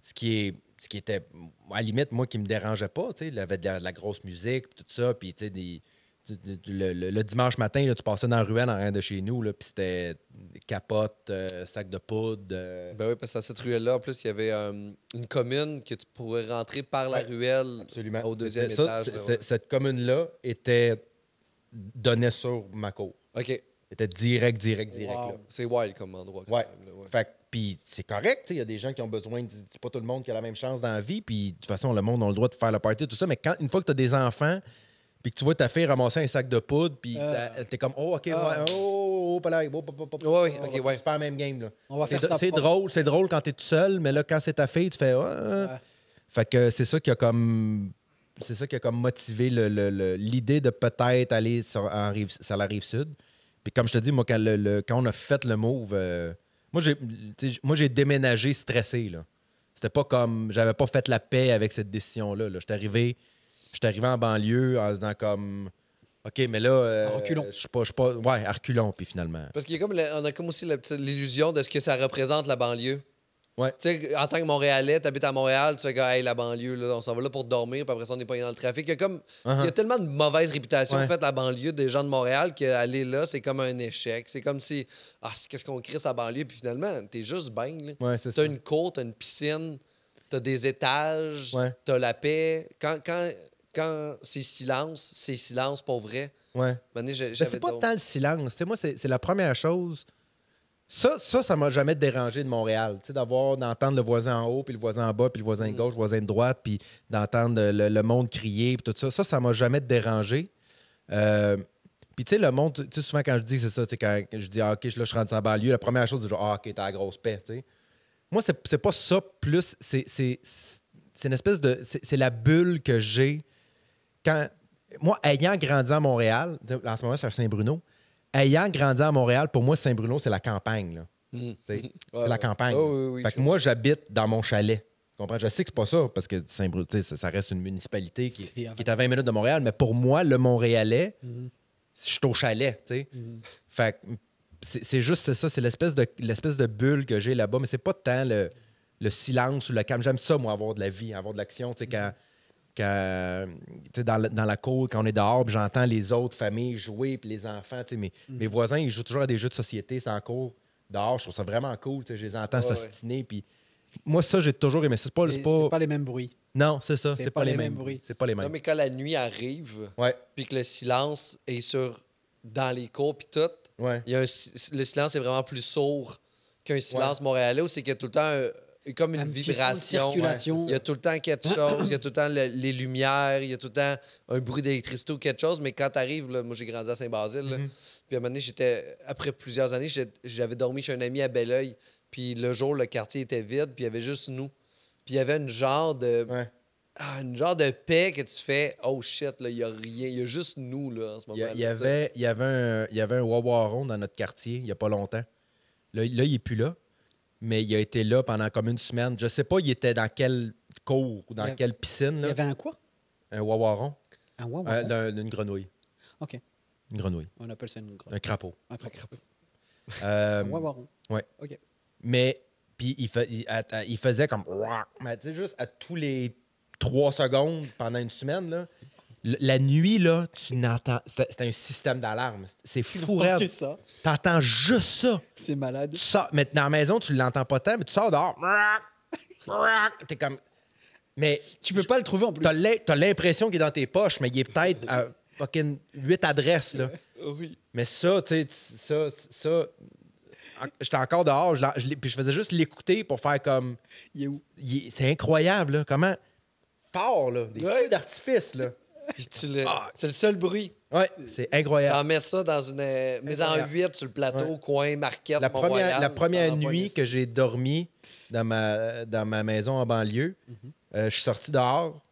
ce qui est ce qui était, à limite, moi, qui me dérangeait pas. Il avait de la, grosse musique, tout ça, puis tu sais le, dimanche matin, là, tu passais dans la ruelle en rien de chez nous, puis c'était capote, euh, sac de poudre. Euh. Ben oui, parce que dans cette ruelle-là, en plus, il y avait euh, une commune que tu pouvais rentrer par la ruelle au deuxième étage. Cette commune-là était donnée sur ma cour. OK. C'était direct, direct, direct. C'est wild comme endroit. puis c'est correct, il y a des gens qui ont besoin, c'est pas tout le monde qui a la même chance dans la vie, puis de toute façon, le monde a le droit de faire la party, tout ça, mais quand, une fois que tu as des enfants, puis que tu vois ta fille ramasser un sac de poudre, puis ah. t'es comme, oh, ok, oh, va- ouais. C'est pas la même game, C'est- drôle, c'est drôle quand t'es tout seul, mais là, quand c'est ta fille, tu fais, Fait que c'est ça qui a comme. C'est ça qui a comme motivé le- l'idée de peut-être aller sur, en rive- sur la rive sud. Puis comme je te dis, moi, quand, on a fait le move, euh, moi, j'ai, déménagé stressé. Là. C'était pas comme. J'avais pas fait la paix avec cette décision-là. Là. J'étais arrivé. en banlieue en se disant comme. OK, mais là. Euh, reculons. Je suis pas, Ouais, reculons, puis finalement. Parce qu'il y a comme. on a comme aussi l'illusion de ce que ça représente, la banlieue. Tu sais, en tant que Montréalais, tu habites à Montréal, tu fais que la banlieue, là, on s'en va là pour dormir, puis après ça, on est pas dans le trafic. Il y a, comme, uh-huh. tellement de mauvaise réputation en faite à la banlieue des gens de Montréal qu'aller là, c'est comme un échec. C'est comme si, ah, qu'est-ce qu'on crée sa banlieue, puis finalement, t'es juste bang. t'as une côte, t'as une piscine, t'as des étages, t'as la paix. Quand, quand, c'est silence, c'est silence pour vrai. Ouais. c'est pas tant le silence. moi, c'est la première chose ça, ça, ça m'a jamais dérangé de Montréal, d'avoir d'entendre le voisin en haut, puis le voisin en bas, puis le voisin de mm. gauche, le voisin de droite, puis d'entendre le, monde crier, puis tout ça. Ça, ça m'a jamais dérangé. Euh, puis, tu sais, le monde, tu sais, souvent quand je dis c'est ça, tu quand je dis, ah, OK, je, là, je rentre en banlieue, la première chose, c'est genre, ah, OK, t'as la grosse paix, Moi, c'est pas ça plus, c'est une espèce de. C'est la bulle que j'ai quand. Moi, ayant grandi à Montréal, en ce moment, c'est à Saint-Bruno, ayant grandi à Montréal, pour moi, Saint-Bruno, c'est la campagne. C'est la campagne. moi, j'habite dans mon chalet. Tu comprends? Je sais que c'est pas ça, parce que Saint-Bruno, ça, reste une municipalité qui, est, à 20 minutes de Montréal, mais pour moi, le Montréalais, mm-hmm. je suis au chalet. Mm-hmm. c'est juste ça, c'est l'espèce de, bulle que j'ai là-bas, mais c'est pas tant le, silence ou le calme. J'aime ça, moi, avoir de la vie, avoir de l'action. Quand, mm-hmm. Quand, dans, la, dans, la cour, quand on est dehors, j'entends les autres familles jouer, puis les enfants. Mes, mm. mes voisins, ils jouent toujours à des jeux de société en cours dehors. Je trouve ça vraiment cool. Je les entends s'ostiner. puis moi, ça, j'ai toujours aimé. C'est pas, pas... pas les mêmes bruits. Non, c'est ça. C'est pas, pas, les mêmes, bruits. C'est pas les mêmes. mais quand la nuit arrive, puis que le silence est sur dans les cours, puis tout, le silence est vraiment plus sourd qu'un silence montréalais où c'est qu'il y a tout le temps comme une vibration. Il y a tout le temps quelque chose, il y a tout le temps les lumières, il y a tout le temps un bruit d'électricité ou quelque chose. Mais quand tu arrives, moi j'ai grandi à Saint-Basile, puis à un moment donné, j'étais, après plusieurs années, j'avais dormi chez un ami à Belleuil, puis le jour, le quartier était vide, puis il y avait juste nous. Puis il y avait une genre de. une genre de paix que tu fais, oh shit, il n'y a rien, il y a juste nous là, en ce moment. Il y, avait, il y, avait un, il y avait un Wawaron dans notre quartier il n'y a pas longtemps. Là, là il n'est plus là mais il a été là pendant comme une semaine. Je sais pas, il était dans quel cours ou dans quelle piscine. Il y avait un quoi? Un wawaron. Un wawaron? Euh, une grenouille. OK. Une grenouille. On appelle ça une grenouille. Un crapaud. Un crapaud. un euh, wawaron. Oui. OK. Mais, puis il, faisait comme... Mais tu sais, juste à tous les trois secondes pendant une semaine, là, la nuit, là, tu n'entends. C'est un système d'alarme. C'est fou, ça. entends juste ça. C'est malade. Ça, maintenant mais la maison, tu l'entends pas tant, mais tu sors dehors. T'es comme. Mais. Tu peux pas le trouver en plus. T'as l'impression qu'il est dans tes poches, mais il est peut-être à fucking 8 adresses, là. Oui. Mais ça, tu sais, ça, ça. J'étais encore dehors, je, puis je faisais juste l'écouter pour faire comme. Il est C'est incroyable, là. Comment. Fort, là. Des ouais. d'artifice, là. Ah. c'est le seul bruit. Ouais, c'est incroyable. J'en mets ça dans une. Euh, maison en 8 sur le plateau, au coin, marquette, la première, la première nuit que j'ai dormi dans ma, dans ma maison en banlieue, mhm. euh, je suis sorti dehors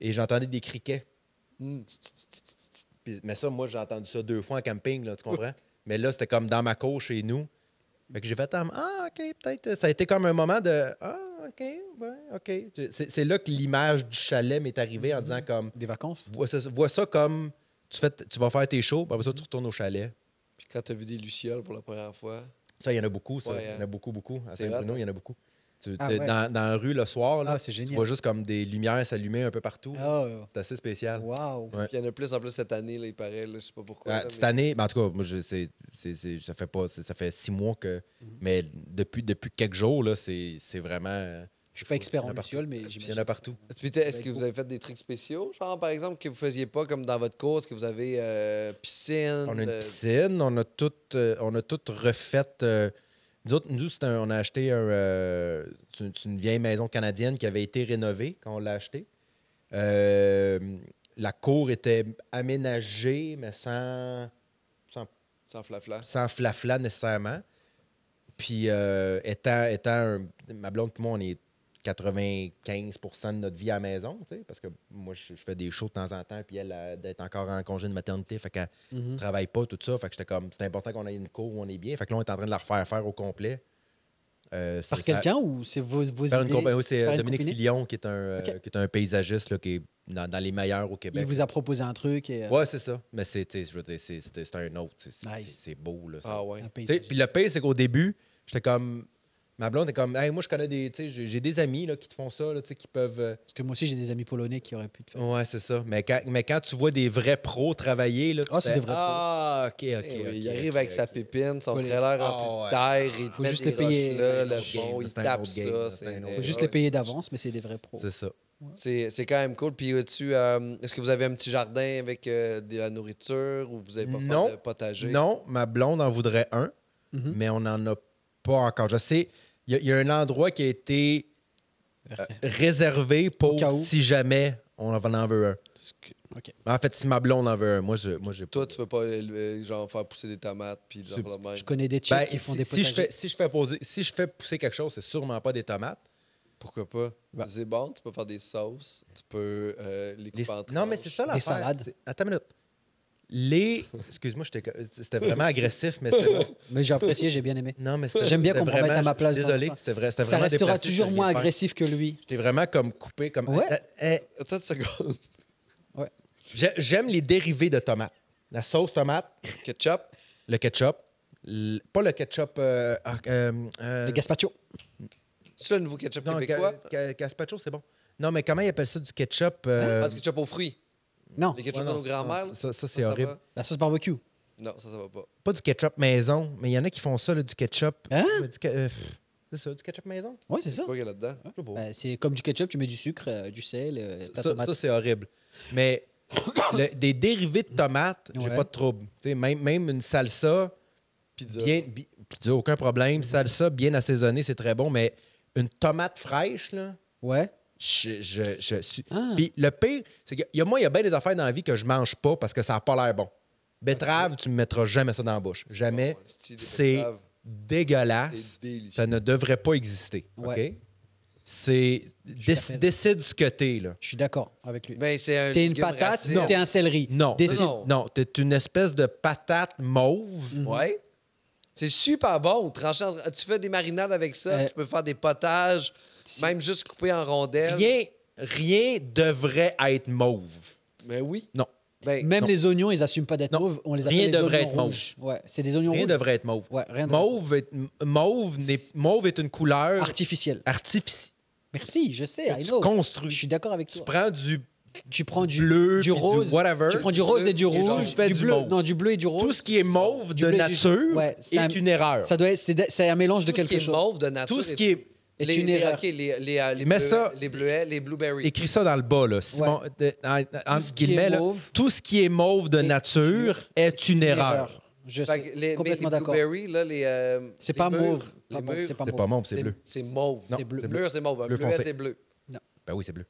et j'entendais des criquets. Mm. mais ça, moi, j'ai entendu ça deux fois en camping, là, tu comprends? mais là, c'était comme dans ma cour chez nous. Mais que j'ai fait, ah, OK, peut-être. Euh, ça a été comme un moment de. Ah, OK, ouais, OK. C'est là que l'image du chalet m'est arrivée en disant mhm. comme. Des vacances? Vois ça, comme. Tu, fais, tu vas faire tes shows, après ça, tu retournes au chalet. Puis quand tu vu des Lucioles pour la première fois. Ça, il y en a beaucoup, ça. Il y en a hein. beaucoup, beaucoup. À Saint-Bruno, il y en hein. a beaucoup. Ah dans, dans, la rue le soir, là, ah, tu vois juste comme des lumières s'allumer un peu partout. Ah, c'est assez spécial. Wow! Il y en a plus en plus cette année, là, il paraît. je sais pas pourquoi. Ah, cette année, ben, en tout cas, moi, ça, fait pas, ça fait six mois que. Mhm. Mais depuis, depuis quelques jours, là c'est vraiment. Je suis pas expert en luciole, mais j'imagine. Il y en a partout. Est-ce que vous ben, avez fait des trucs spéciaux, genre par exemple, que vous faisiez pas comme dans votre course, que vous avez euh, piscine? On a une euh, piscine, on a tout, refaites... Euh, on a refait. Nous autres, on a acheté euh, une, vieille maison canadienne qui avait été rénovée quand on l'a achetée. Euh, la cour était aménagée, mais sans. Sans, flafla. Sans flafla nécessairement. Puis, euh, étant, étant un, ma blonde et moi, on est 95 de notre vie à la maison, parce que moi, je, fais des shows de temps en temps, puis elle, d'être encore en congé de maternité, fait qu'elle ne mhm. travaille pas, tout ça. Fait que j'étais comme, c'est important qu'on ait une cour où on est bien. Fait que là, on est en train de la refaire faire au complet. Euh, Par quelqu'un ou c'est vos, vos idées? c'est euh, Dominique Filion, qui est un, paysagiste euh, qui est dans, les meilleurs au Québec. Il vous a proposé un truc. Et, c'est ça. Mais c'est un autre. C'est beau. Là, Ah ouais. Puis le pire, c'est qu'au début, j'étais comme Ma blonde est comme, moi, je connais des. J'ai des amis là, qui te font ça, là, qui peuvent. Euh, Parce que moi aussi, j'ai des amis polonais qui auraient pu te faire. Ouais, c'est ça. Mais quand, mais quand tu vois des vrais pros travailler. Là, tu ah, c'est des vrais pros. Ah, ok, ok. Eh il arrive avec sa pépine, son oui. trailer rempli terre, il faut juste les payer. Là, le fond, il tape ça. Il faut juste les payer d'avance, mais c'est des vrais pros. C'est ça. C'est quand même cool. Puis au euh, euh, est-ce que vous avez un petit jardin avec de la nourriture ou vous n'avez pas fait de potager? Non, ma blonde en voudrait un, mhm. mais on n'en a pas encore. Je sais, il y, a un endroit qui a été euh, réservé pour si jamais on en veut un. En fait, si ma blonde en veut un, moi, je, moi Toi, tu veux pas euh, euh, genre, faire pousser des tomates puis Je connais des chats ben, qui font des Si je, fais, si, je fais poser, si je fais pousser quelque chose, c'est sûrement pas des tomates. Pourquoi pas? Ben. tu peux faire des sauces, tu peux les couper en Non, mais c'est ça la Attends une minute. Les. Excuse-moi, c'était vraiment agressif, mais c'était. mais j'ai apprécié, j'ai bien aimé. Non, mais J'aime bien qu'on me mette à ma place. Désolé, c'était vrai, Ça restera toujours moins agressif que lui. J'étais vraiment comme coupé, comme. Attends, une seconde. J'aime les dérivés de tomates. La sauce tomate. ketchup. Le ketchup. Pas le ketchup. Euh, ah, euh, euh, le gazpacho. C'est le nouveau ketchup non, québécois? c'est bon. Non, mais comment ils appellent ça du ketchup? Pas ah, du ketchup aux fruits. Non. Les ketchup nos mères Ça, c'est horrible. La ah, sauce barbecue. Non, ça, ça va pas. Pas du ketchup maison, mais il y en a qui font ça, du ketchup. Hein? Euh, c'est ça, du ketchup maison? Oui, c'est ça. Quoi qu'il y a là-dedans? Hein? Ben, c'est comme du ketchup, tu mets du sucre, euh, du sel, ta euh, tomate. Ça, c'est horrible. Mais des dérivés de tomates, j'ai pas de trouble. même, même une salsa, Bien, aucun problème. Mm-hmm. Salsa bien assaisonnée, c'est très bon, mais une tomate fraîche, là. Ouais. Je, ah. le pire, c'est que moi, il y a bien des affaires dans la vie que je mange pas parce que ça n'a pas l'air bon. Betterave, tu tu me mettras jamais ça dans la bouche. Jamais. c'est dégueulasse. Ça ne devrait pas exister. C'est décide, ce que t'es là. Je suis d'accord avec lui. Ben, t'es une patate, non. t'es un céleri. Non, non, t'es une espèce de patate mauve. Mhm. Ouais. C'est super bon. Tu fais des marinades avec ça. Euh, tu peux faire des potages. Même juste coupé en rondelles. Rien, rien devrait être mauve. Mais ben oui. Non. Ben, Même les oignons, ils n'assument pas d'être mauves. On les appelle rien les devrait être rouges. mauve. Ouais, c'est des oignons rien devrait être mauve. rien mauve, être... mauve, est... mauve est une couleur artificielle. Artificielle. Merci, je sais. I Je suis d'accord avec toi. Tu prends du tu du bleu, du rose, du whatever, tu prends du rose et du rouge, du, bleu, non du bleu et du rose. Tout ce qui est mauve de nature ouais, est, une erreur. Ça doit, c'est, un mélange de quelque chose. Tout ce qui est mauve de nature. Tout ce qui est les, une erreur. les, les, euh, les, bleuets, ça- les blueberries. Écris ça dans le bas, là. en- ce qui est là, tout ce qui est mauve de nature est une erreur. Je suis sais, les, complètement d'accord. blueberries, là, les. C'est pas mauve. Pas mauve, c'est pas mauve. c'est bleu. C'est mauve. c'est bleu. Bleu, c'est mauve. Bleu c'est bleu. Ben oui, c'est bleu.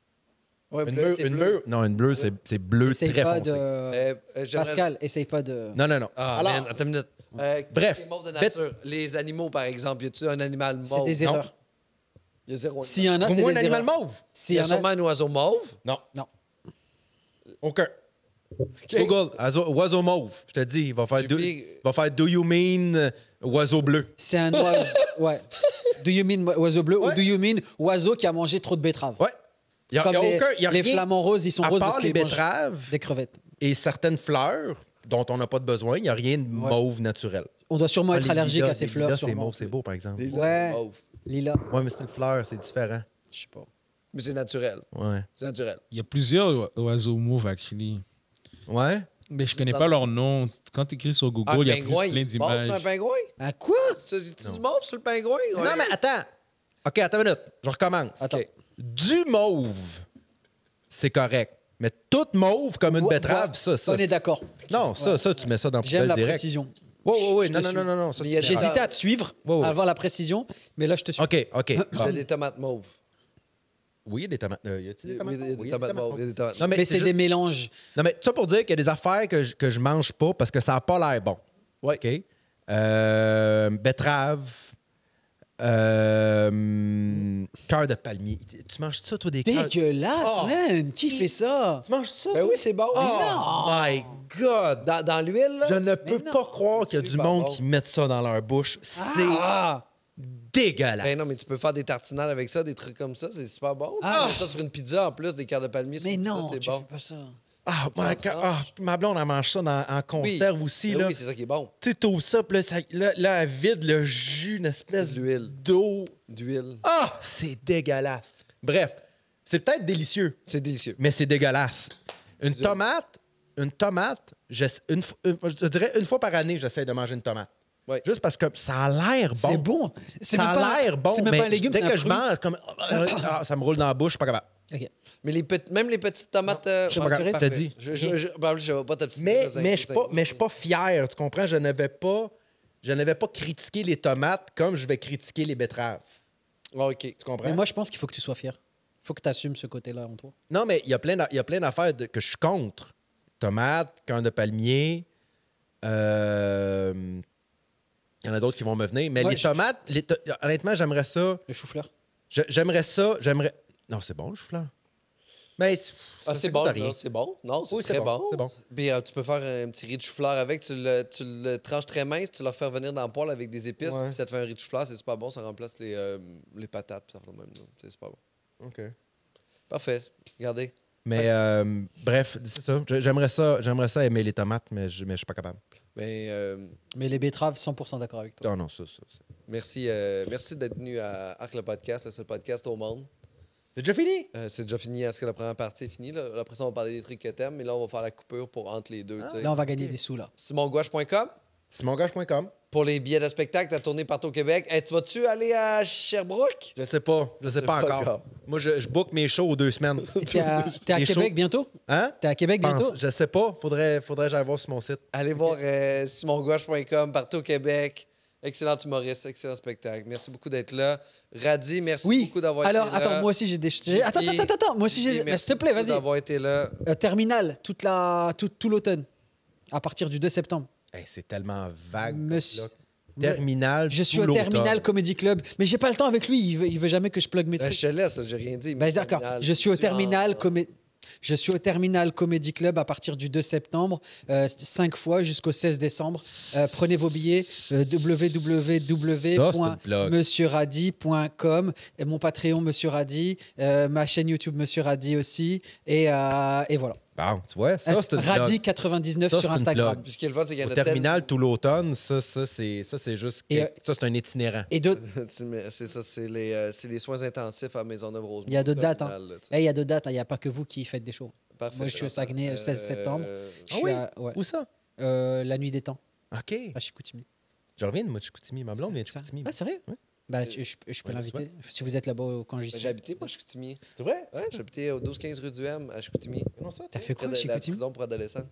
Ouais, Une bleu, c'est bleu. Non, une bleue, c'est bleu très foncé. Euh, euh, Pascal, essaye pas de. Non, non, non. Ah, Alors, attends une minute. Bref. Les animaux, par exemple. Y a t il un animal mauve? C'est des erreurs c'est un animal mauve. S'il y a sûrement un oiseau mauve. Non. non. Aucun. Google, oiseau, mauve. Je te dis, il va faire, do, you mean oiseau bleu? C'est un oiseau. ouais. Do you mean oiseau bleu ou do you mean oiseau qui a mangé trop de betteraves? Ouais. Il n'y a, il y a les, aucun. y a les flamants roses, ils sont roses parce les qu'ils betteraves des crevettes. et certaines fleurs dont on n'a pas de besoin, il n'y a rien de mauve naturel. On doit sûrement être allergique à ces fleurs, C'est mauve, c'est beau, par exemple. Ouais. Lila. Ouais, mais c'est une fleur, c'est différent. Je sais pas. Mais c'est naturel. Ouais. C'est naturel. Il y a plusieurs oiseaux mauves, actually. Ouais? Mais je connais pas leur nom. Quand tu écris sur Google, ah, il y a plein d'images. sur un pingouin? À quoi? Tu dis mauve sur le pingouin? Non, mais attends. OK, attends une minute. Je recommence. Attends. Du mauve, c'est correct. Mais toute mauve comme une betterave, ça, ça. On est d'accord. Non, ça, ça, tu mets ça dans le. direct. J'aime la précision. Ouais, ouais, ouais. Non, non, non, non, J'hésitais à te suivre à avoir avant la précision, mais là, je te suis. OK, OK. il y a des tomates. mauves. Oui, il y a des tomates mauves. il des tomates mais, c'est des mélanges. non, mais ça pour dire qu'il y a des affaires que je, que je mange pas parce que ça n'a pas l'air bon. OK? Euh, betterave, euh, cœur de palmier. Tu manges ça, toi, des cœurs? Dégueulasse, ah. man! Qui fait ça? Tu manges ça? Ben oui, c'est bon. Oh my God! Dans, l'huile, Je ne peux pas croire qu'il y a du monde qui mette ça dans leur bouche. Ah. C'est... dégueulasse. Ben non, mais tu peux faire des tartinales avec ça, des trucs comme ça, c'est super bon. Ah, ça sur une pizza en plus, des cœurs de palmier. Mais non, c'est bon. Fais pas ça. Ah, ma, ah, ma blonde, elle mange ça en conserve ben aussi. Là. Oui, c'est ça qui est bon. Tu ça, là, vide le jus, une espèce d'huile. d'eau. D'huile. Ah, c'est dégueulasse. Bref, c'est peut-être délicieux. C'est délicieux. Mais c'est dégueulasse. Une tomate, une tomate, je, une, je dirais une fois par année, j'essaie de manger une tomate. Juste parce que ça a l'air bon. C'est bon. Ça a l'air bon. C'est mais un Dès que je mange, comme, ah, ça me roule dans la bouche, je suis pas capable. Mais les même les petites tomates. Euh, je dit. Je, je, je... Bah, pas mais, je ne suis pas fier, tu comprends? Je n'avais pas, je pas critiqué les tomates comme je vais critiquer les betteraves. OK. Tu comprends? Mais moi, je pense qu'il faut que tu sois fier. Il faut que tu assumes ce côté-là en toi. Non, mais il y a plein d'affaires que je suis contre. Tomates, canne de palmier. Euh, il y en a d'autres qui vont me venir. Mais les tomates, honnêtement, j'aimerais ça. Le chou-fleur. J'aimerais ça. J'aimerais. Non, c'est bon, le chou-fleur. Ben, mais c'est ah, bon, c'est bon. Non, c'est très bon. bon. bon. Puis euh, tu peux faire un petit riz de chou-fleur avec, tu le, tu le, tranches très mince, tu le fais venir dans le poêle avec des épices, puis ça te fait un riz de chou-fleur, c'est super bon, ça remplace les, euh, les patates, ça C'est super bon. OK. Parfait. Regardez. Mais euh, bref, c'est ça. J'aimerais ça, j'aimerais ça aimer les tomates, mais je, mais suis pas capable. Mais, mais les betteraves, 100% d'accord avec toi. Non, ah non, ça, ça. Merci, merci d'être venu à Arc le podcast, le seul podcast au monde. C'est déjà fini? Euh, c'est déjà fini. Est-ce que la première partie est finie? Là? Après ça, on va parler des trucs que t'aimes, mais là, on va faire la coupure pour entre les deux. Ah, là, on va gagner des sous, là. SimonGouache.com. SimonGouache.com. Pour les billets de spectacle, t'as tourné partout au Québec. Eh, tu vas-tu aller à Sherbrooke? Je sais pas. Je sais pas, encore. Moi, je, book mes shows aux deux semaines. T'es es à Québec bientôt? Hein? T'es à Québec bientôt? Je sais pas. Faudrait, faudrait que j'aille voir sur mon site. Allez voir euh, simongouache.com partout au Québec. Excellent humoriste, excellent spectacle. Merci beaucoup d'être là. Radi, merci beaucoup d'avoir été là. Alors, attends, moi aussi j'ai des. attends, attends, attends, moi aussi j'ai. S'il te plaît, vas-y. d'avoir été là. Euh, terminal, toute la... tout, tout l'automne, à partir du 2 septembre. Eh, c'est tellement vague. Monsieur... Terminal. Je suis au Terminal Comedy Club, mais j'ai pas le temps avec lui. Il veut, il veut jamais que je plug mes ben, trucs. je te laisse, j'ai rien dit. Ben, d'accord. Je suis au Terminal Comedy. Je suis au Terminal Comedy Club à partir du 2 septembre, euh, cinq fois jusqu'au 16 décembre. Euh, prenez vos billets euh, www.monsieuradi.com et mon Patreon Monsieur ma chaîne YouTube Monsieur aussi et, et voilà. Bon, tu vois, ça, c'est Radi 99 sur Instagram. Puis ce qui le c'est Au terminal tout l'automne, ça, ça c'est, juste. Euh, ça, c'est un itinérant. Et d'autres c'est ça, c'est les, euh, les, soins intensifs à Maisonneuve-Rosemont. Il y a d'autres dates. Hein. hein. Il y a d'autres dates. Il n'y a pas que vous qui faites des shows. Moi, je suis au Saguenay le 16 septembre. Euh, ah oui? Où ça? la nuit des temps. OK. À Chicoutimi. Je reviens de Chicoutimi. Ma blonde vient de Chicoutimi. Ah, sérieux? Oui. Bah, je, suis peux l'inviter. Si vous êtes là-bas quand j'y ben, j'habitais pas à Chicoutimi. C'est vrai? Ouais, j'habitais au 12-15 rue du M à Chicoutimi. Non, ça, T'as fait quoi à Chicoutimi? La prison pour adolescents.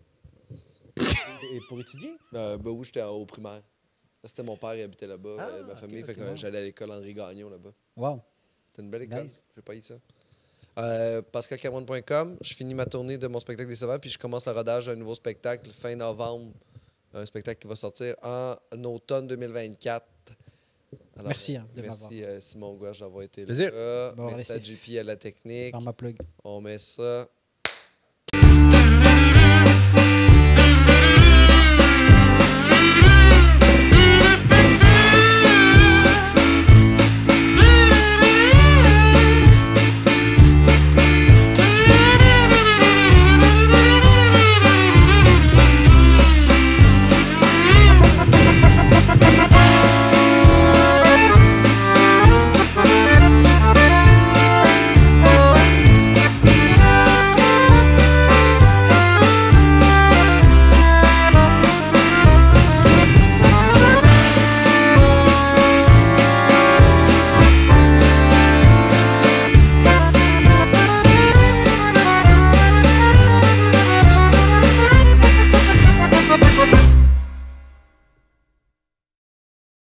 Et pour étudier? Bah ben oui, j'étais au primaire. C'était mon père qui habitait là-bas, ah, euh, ma famille. fait que euh, j'allais à l'école Henri Gagnon là-bas. Wow. C'est une belle école. Je n'ai pas eu ça. Euh, PascalCameron.com, je finis ma tournée de mon spectacle des Savants puis je commence le rodage d'un nouveau spectacle fin novembre. Un spectacle qui va sortir en automne 2024 alors, merci euh, hein, de m'avoir. Merci euh, Simon Gouache d'avoir été là. Bon, merci à JP à la technique. Par ma plug. On met ça.